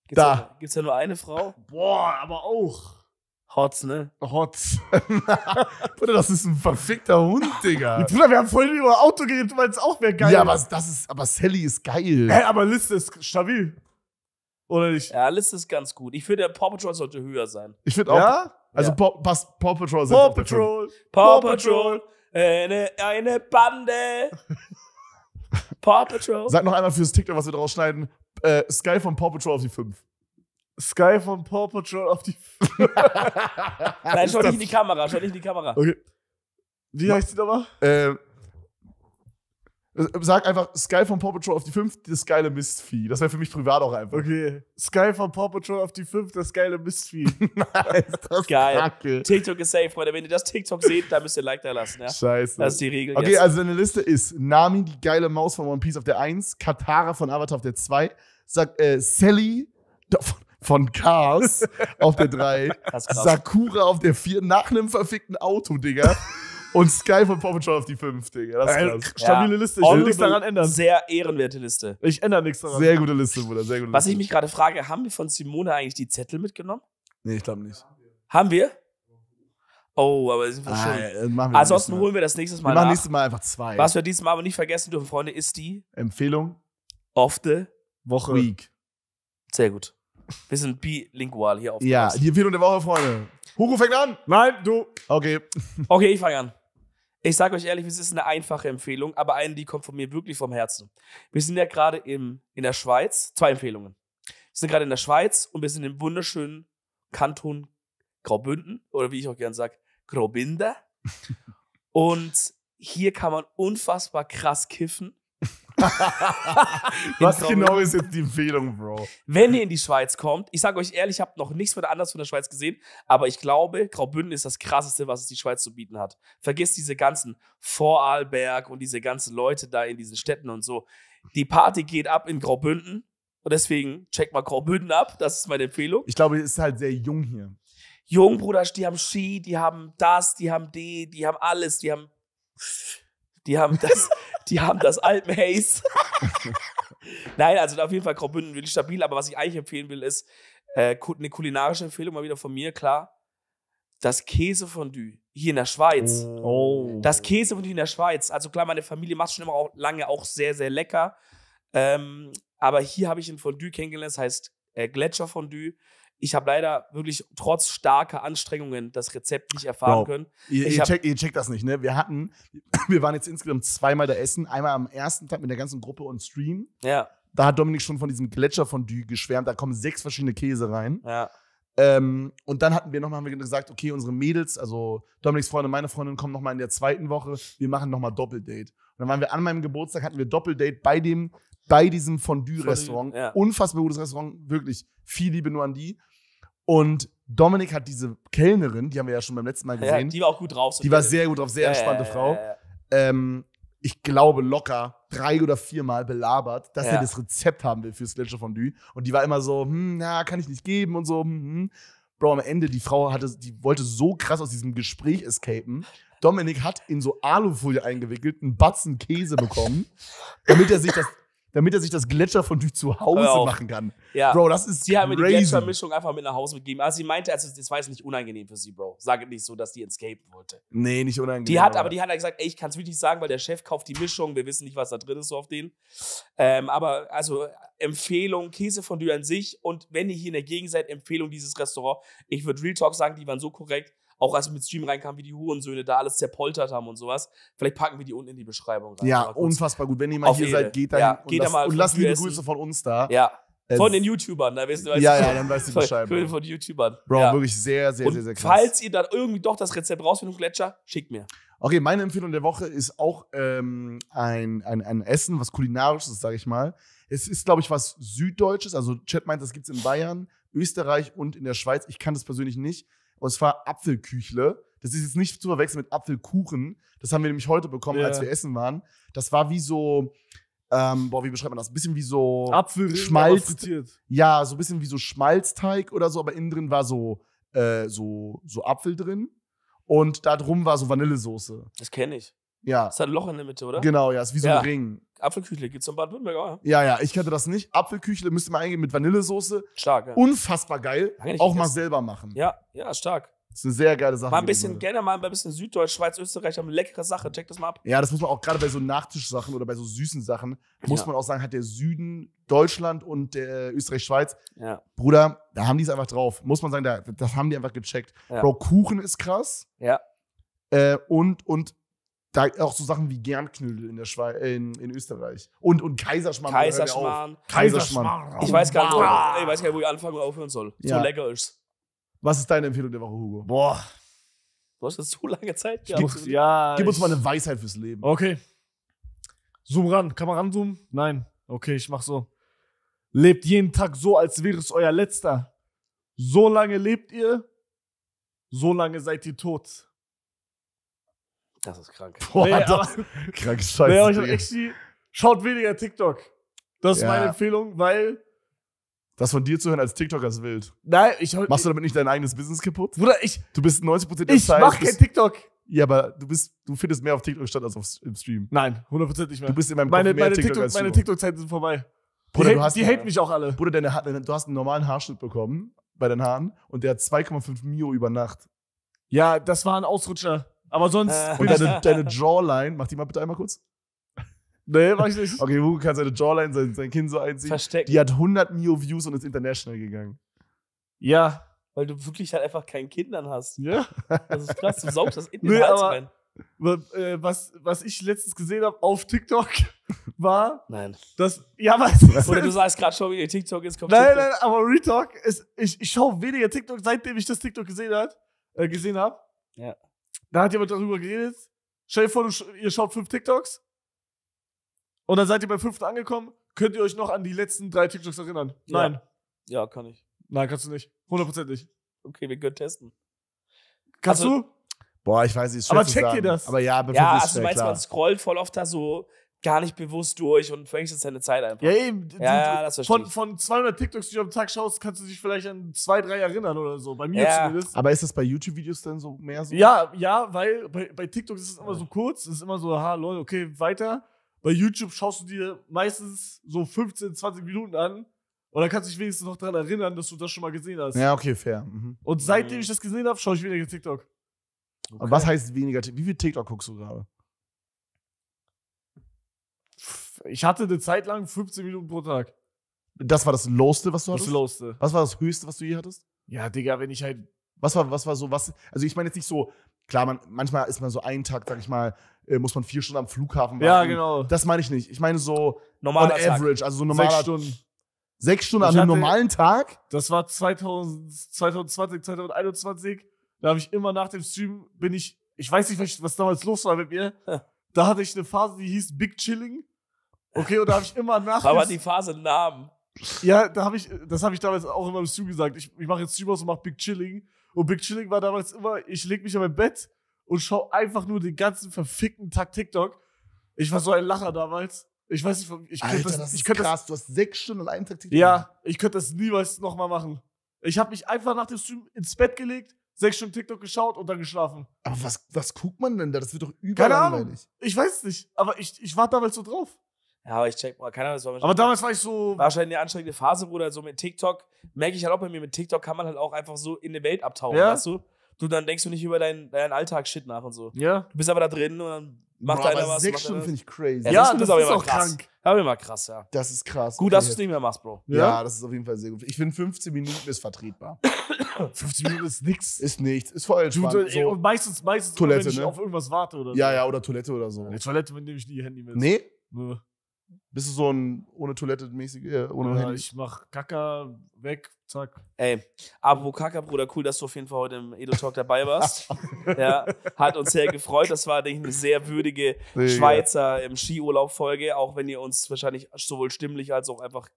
Gibt's da Gibt es ja nur eine Frau? Boah, aber auch. Hotz, ne? Hotz. <laughs> Bruder, das ist ein verfickter Hund, Digga. Bruder, wir haben vorhin über Auto geredet, weil es auch wäre geil. Ja, aber, das ist, aber Sally ist geil. Hä, aber Liste ist stabil. Oder nicht? Ja, Liste ist ganz gut. Ich finde, Paw Patrol sollte höher sein. Ich finde auch. Ja? Also ja. Paw, passt Paw Patrol Paw Patrol. Paw Patrol. Eine, eine Bande. <laughs> Paw Patrol. Sag noch einmal fürs TikTok, was wir draus schneiden. Äh, Sky von Paw Patrol auf die 5. Sky von Paw Patrol auf die. <laughs> Nein, schau nicht in die Kamera, schau nicht in die Kamera. Okay. Wie heißt die nochmal? Ähm. Äh, sag einfach Sky von Paw Patrol auf die 5, das geile Mistvieh. Das wäre für mich privat auch einfach. Okay. Sky von Paw Patrol auf die 5, das geile Mistvieh. <laughs> nice, das Geil. Kacke. TikTok ist safe, Freunde. Wenn ihr das TikTok seht, dann müsst ihr ein Like da lassen. Ja? Scheiße. Das ist die Regel. Okay, jetzt. also deine Liste ist Nami, die geile Maus von One Piece auf der 1, Katara von Avatar auf der 2, sagt, äh, Sally von, von Cars auf der 3, Sakura auf der 4, nach einem verfickten Auto, Digga. und Sky von Paw Patrol auf die 5, Digga. Das ist äh, krass. Stabile ja. Liste. Ich will nichts daran ändern. Sehr ehrenwerte Liste. Ich ändere nichts daran. Sehr gute Liste, Bruder. Sehr gute Liste. Was ich mich gerade frage, haben wir von Simone eigentlich die Zettel mitgenommen? Nee, ich glaube nicht. Haben wir? Oh, aber sind wir ah, schön. Ja, wir also Ansonsten holen wir das nächste Mal. Wir machen nach. nächstes Mal einfach zwei. Was wir dieses Mal aber nicht vergessen dürfen, Freunde, ist die Empfehlung of the Woche. Week. Sehr gut. Wir sind bilingual hier auf Ja, hier Empfehlung der Woche, Freunde. Hugo fängt an. Nein, du. Okay. Okay, ich fange an. Ich sage euch ehrlich, es ist eine einfache Empfehlung, aber eine, die kommt von mir wirklich vom Herzen. Wir sind ja gerade in der Schweiz. Zwei Empfehlungen. Wir sind gerade in der Schweiz und wir sind im wunderschönen Kanton Graubünden oder wie ich auch gerne sage, Graubinder. <laughs> und hier kann man unfassbar krass kiffen <laughs> Was genau ist jetzt die Empfehlung, Bro? Wenn ihr in die Schweiz kommt, ich sage euch ehrlich, ich habe noch nichts von anders von der Schweiz gesehen, aber ich glaube, Graubünden ist das krasseste, was es die Schweiz zu bieten hat. Vergiss diese ganzen Vorarlberg und diese ganzen Leute da in diesen Städten und so. Die Party geht ab in Graubünden und deswegen check mal Graubünden ab, das ist meine Empfehlung. Ich glaube, es ist halt sehr jung hier. Jung, Bruder, die haben Ski, die haben das, die haben D, die haben alles, die haben die haben das, die haben das Alpenhaze. <laughs> Nein, also auf jeden Fall Graubünden wirklich stabil. Aber was ich eigentlich empfehlen will, ist äh, eine kulinarische Empfehlung mal wieder von mir, klar. Das Käsefondue hier in der Schweiz. Oh. Das Käsefondue in der Schweiz. Also klar, meine Familie macht schon immer auch lange auch sehr, sehr lecker. Ähm, aber hier habe ich ein Fondue kennengelernt, das heißt äh, Gletscherfondue. Ich habe leider wirklich trotz starker Anstrengungen das Rezept nicht erfahren wow. können. Ihr, ihr, checkt, ihr, checkt das nicht, ne? Wir hatten, <clears throat> wir waren jetzt insgesamt zweimal da essen. Einmal am ersten Tag mit der ganzen Gruppe und Stream. Ja. Da hat Dominik schon von diesem Gletscher Gletscherfondue geschwärmt. Da kommen sechs verschiedene Käse rein. Ja. Ähm, und dann hatten wir nochmal gesagt, okay, unsere Mädels, also Dominiks Freunde, meine Freundin kommen nochmal in der zweiten Woche, wir machen nochmal Doppeldate. Und dann waren wir an meinem Geburtstag, hatten wir Doppeldate bei dem, bei diesem Fondue-Restaurant. Fondue, ja. Unfassbar gutes Restaurant, wirklich. Viel Liebe nur an die. Und Dominik hat diese Kellnerin, die haben wir ja schon beim letzten Mal gesehen. Ja, die war auch gut drauf. So die war sehr gut drauf, sehr entspannte Frau. Ähm, ich glaube, locker drei oder viermal belabert, dass ja. er das Rezept haben will fürs Gletscher Fondue. Und die war immer so, hm, na, kann ich nicht geben und so, hm, hm, Bro, am Ende, die Frau hatte, die wollte so krass aus diesem Gespräch escapen. Dominik hat in so Alufolie eingewickelt einen Batzen Käse bekommen, damit er sich das damit er sich das Gletscherfondue zu Hause machen kann. Ja. Bro, das ist Sie crazy. haben mir die Gletschermischung einfach mit nach Hause gegeben. Also sie meinte, also das war jetzt nicht unangenehm für sie, Bro. Sag nicht so, dass die escape wollte. Nee, nicht unangenehm. Die hat aber die hat halt gesagt, ey, ich kann es wirklich sagen, weil der Chef kauft die Mischung, wir wissen nicht, was da drin ist so auf denen. Ähm, aber also äh, Empfehlung Käsefondue an sich und wenn ihr hier in der Gegend seid, Empfehlung dieses Restaurant. Ich würde Real Talk sagen, die waren so korrekt auch als wir mit Stream reinkamen, wie die Hurensöhne da alles zerpoltert haben und sowas. Vielleicht packen wir die unten in die Beschreibung rein. Ja, unfassbar gut. Wenn ihr mal hier Ede. seid, geht dann ja, und, geht das, mal und lasst liebe Grüße von uns da. Ja. Von den YouTubern, da ne? weißt du, weißt Ja, ja, dann weißt du Bescheid. Von, von YouTubern. Bro, ja. wirklich sehr, sehr, und sehr, sehr krass. Falls ihr dann irgendwie doch das Rezept rausfindet, Gletscher, schickt mir. Okay, meine Empfehlung der Woche ist auch ähm, ein, ein, ein Essen, was kulinarisches, ist, sage ich mal. Es ist, glaube ich, was Süddeutsches. Also Chat meint, das gibt es in Bayern, Österreich und in der Schweiz. Ich kann das persönlich nicht. Und es war Apfelküchle. Das ist jetzt nicht zu verwechseln mit Apfelkuchen. Das haben wir nämlich heute bekommen, yeah. als wir essen waren. Das war wie so, ähm, boah, wie beschreibt man das? Ein bisschen wie so Apfel äh, Ja, so ein bisschen wie so Schmalzteig oder so, aber innen drin war so, äh, so, so Apfel drin. Und da drum war so Vanillesoße. Das kenne ich. Ja. Ist halt ein Loch in der Mitte, oder? Genau, ja, ist wie so ein Ja. Ring. Apfelküchle gibt's in Bad württemberg auch. Ja, ja, ich kannte das nicht. Apfelküchle müsste man eingeben mit Vanillesoße. Stark, ja. Unfassbar geil. Auch mal selber machen. ja, ja, stark. Das ist eine sehr geile Sache. Mal ein bisschen, gerne mal ein bisschen Süddeutsch, Schweiz, Österreich, haben leckere Sache. Check das mal ab. Ja, das muss man auch gerade bei so Nachtischsachen oder bei so süßen Sachen, muss Ja. man auch sagen, hat der Süden, Deutschland und der äh, Österreich-Schweiz, Ja. Bruder, da haben die es einfach drauf. Muss man sagen, da, das haben die einfach gecheckt. Ja. Bro, Kuchen ist krass. Ja. Äh, und, und da auch so Sachen wie Germknödel in, der in, in Österreich. Und, und Kaiserschmarrn. Kaiserschmarrn. Kaiserschmarrn. Ich weiß, gar nicht, wo, ich anfangen und aufhören soll. Ja. So lecker ist's. Was ist deine Empfehlung der Woche, Hugo? Boah. Du hast jetzt so lange Zeit gehabt. Gib, ja, gib uns mal eine Weisheit fürs Leben. Okay. Zoom ran. Kann man ranzoomen? Nein. Okay, ich mach so. Lebt jeden Tag so, als wäre es euer letzter. So lange lebt ihr, so lange seid ihr tot. Das ist krank. Boah, nee, das aber, <laughs> krank scheiße. Nee, aber ich hab echt, schaut weniger TikTok. Das ist ja. meine Empfehlung, weil. Das von dir zu hören als TikToker ist wild. Nein, ich. Machst du damit nicht dein eigenes Business kaputt? Bruder, ich. Du bist 90% der ich Zeit. Ich mach kein TikTok. Ja, aber du bist, du findest mehr auf TikTok statt als auf, im Stream. Nein, 100% nicht mehr. Du bist in meinem Kopf mehr meine TikTok, TikTok als Meine TikTok-Zeiten sind vorbei. Bruder, die, du hast, die hate mich auch alle. Bruder, deine, deine, du hast einen normalen Haarschnitt bekommen bei deinen Haaren und der hat 2,5 Mio über Nacht. Ja, das war ein Ausrutscher. Aber sonst. Äh, und deine, deine, Jawline, mach die mal bitte einmal kurz. <laughs> Nee, mach ich nicht. Okay, Hugo kann seine Jawline, sein, sein Kinn so einziehen. Versteckt. Die hat 100 Mio Views und ist international gegangen. Ja. Weil du wirklich halt einfach kein Kindern hast. Ja. Das ist krass, du saugst das in <laughs> den nee, Hals aber, rein. Äh, was, was ich letztens gesehen habe auf TikTok <laughs> war. Nein. Dass, ja, was? Oder du sagst gerade schon, wie TikTok ist. Kommt nein, TikTok. nein, aber Retalk ist. Ich, ich schaue weniger TikTok, seitdem ich das TikTok gesehen habe. Äh, gesehen habe. Ja. Da hat jemand darüber geredet. Stell dir vor, ihr schaut fünf TikToks und dann seid ihr beim fünften angekommen. Könnt ihr euch noch an die letzten drei TikToks erinnern? Nein. Ja, ja kann ich. Nein, kannst du nicht. 100% nicht. Okay, wir können testen. Kannst also, du? Boah, ich weiß nicht. Aber checkt ihr das? Aber ja, bevor ja also, du meinst, klar. man scrollt voll oft da so gar nicht bewusst durch und verengst deine Zeit einfach. Ja, eben. Ja, ja das verstehe von, von 200 TikToks, die du am Tag schaust, kannst du dich vielleicht an zwei, drei erinnern oder so. Bei mir ja. zumindest. Aber ist das bei YouTube-Videos dann so mehr so? Ja, ja, weil bei, bei TikToks ist es immer so kurz, es ist immer so, ha, lol, okay, weiter. Bei YouTube schaust du dir meistens so 15, 20 Minuten an. Und dann kannst du dich wenigstens noch daran erinnern, dass du das schon mal gesehen hast. Ja, okay, fair. Mhm. Und seitdem mhm. ich das gesehen habe, schaue ich weniger TikTok. Okay. Was heißt weniger TikTok? Wie viel TikTok guckst du gerade? Ich hatte eine Zeit lang 15 Minuten pro Tag. Das war das Lowste, was du das hattest? Das Lowste. Was war das Höchste, was du je hattest? Ja, Digga, wenn ich halt. Was war, was war so, was. Also, ich meine jetzt nicht so, klar, man, manchmal ist man so einen Tag, sag ich mal, äh, muss man vier Stunden am Flughafen warten. Ja, genau. Das meine ich nicht. Ich meine so normaler on average, Tag. also so normaler. Sechs Stunden. Sechs Stunden ich an einem hatte, normalen Tag? Das war 2000, 2020, 2021. Da habe ich immer nach dem Stream bin ich, ich weiß nicht, was damals los war mit mir. <laughs> Da hatte ich eine Phase, die hieß Big Chilling. Okay, und da habe ich immer nach. Aber die Phase Namen. Ja, da hab ich, das habe ich damals auch immer im Stream gesagt. Ich, ich mache jetzt Stream aus und mache Big Chilling. Und Big Chilling war damals immer, ich leg mich in mein Bett und schaue einfach nur den ganzen verfickten Tag TikTok. Ich war so ein Lacher damals. Ich weiß nicht, ich könnte das, das ich könnte krass. Das, du hast sechs Stunden und einen Tag TikTok. Ja, ich könnte das niemals nochmal machen. Ich habe mich einfach nach dem Stream ins Bett gelegt, sechs Stunden TikTok geschaut und dann geschlafen. Aber was, was guckt man denn da? Das wird doch überall Keine Ahnung. Ich weiß es nicht. Aber ich, ich war damals so drauf. Ja, aber ich check, boah, keine Ahnung, das war mir Aber damals war ich so. Wahrscheinlich eine anstrengende Phase, Bruder. So mit TikTok merke ich halt auch bei mir, mit TikTok kann man halt auch einfach so in die Welt abtauchen, ja? weißt du? Du, dann denkst du nicht über deinen, deinen Alltag Shit nach und so. Ja. Du bist aber da drin und dann macht Boah, einer was. Sechs Stunden finde ich crazy. Ja, ja das, das, ist, aber ist auch krank. Das ist mal krass, ja. Das ist krass. Gut, okay. dass du es nicht mehr machst, Bro. Ja? ja, das ist auf jeden Fall sehr gut. Ich finde 15 Minuten ist vertretbar. 15 <coughs> Minuten ist nichts. Ist nichts. Ist voll entspannt. Du, so. Und meistens, meistens Toilette, wenn ich ne? auf irgendwas warte oder so. Ja, ja, oder Toilette oder so. Die Toilette nehme ich nie Handy mit. Nee? Nö. Bist du so ein ohne Toilette mäßig, äh, ohne ja, Ich mach Kacker weg, zack. Ey, aber Kacker, Bruder, cool, dass du auf jeden Fall heute im Edo Talk dabei warst. <laughs> ja, hat uns sehr gefreut. Das war, denke ich, eine sehr würdige Digga. Schweizer ähm, Skiurlaub-Folge, auch wenn ihr uns wahrscheinlich sowohl stimmlich als auch einfach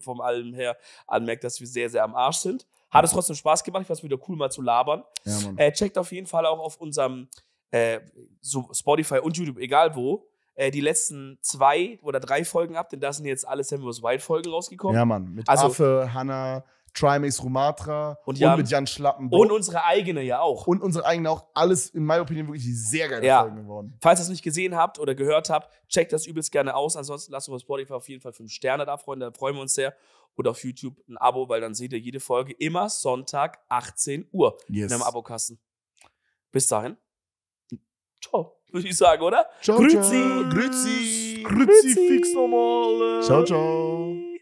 vom allem her anmerkt, dass wir sehr, sehr am Arsch sind. Hat es trotzdem Spaß gemacht. Ich war es wieder cool, mal zu labern. Ja, äh, checkt auf jeden Fall auch auf unserem äh, so Spotify und YouTube, egal wo, äh, die letzten zwei oder drei Folgen ab, denn da sind jetzt alle Samuels wild folgen rausgekommen. Ja, Mann. Mit also, Affe, Hanna, Trimax Rumatra und, und, mit Jan Schlappenbrock. Und unsere eigene ja auch. Und unsere eigene auch. Alles, in meiner Opinion, wirklich sehr geile ja. Folgen geworden. Falls ihr es nicht gesehen habt oder gehört habt, checkt das übelst gerne aus. Ansonsten lasst uns auf Spotify auf jeden Fall fünf Sterne da, Freunde. Da freuen wir uns sehr. Oder auf YouTube ein Abo, weil dann seht ihr jede Folge immer Sonntag 18 Uhr yes. in einem Abokasten. Bis dahin. Ciao würde ich sagen, oder? Ciao, Grüezi! Ciao. Grüezi! Grüezi, fix nochmal! Ciao, ciao!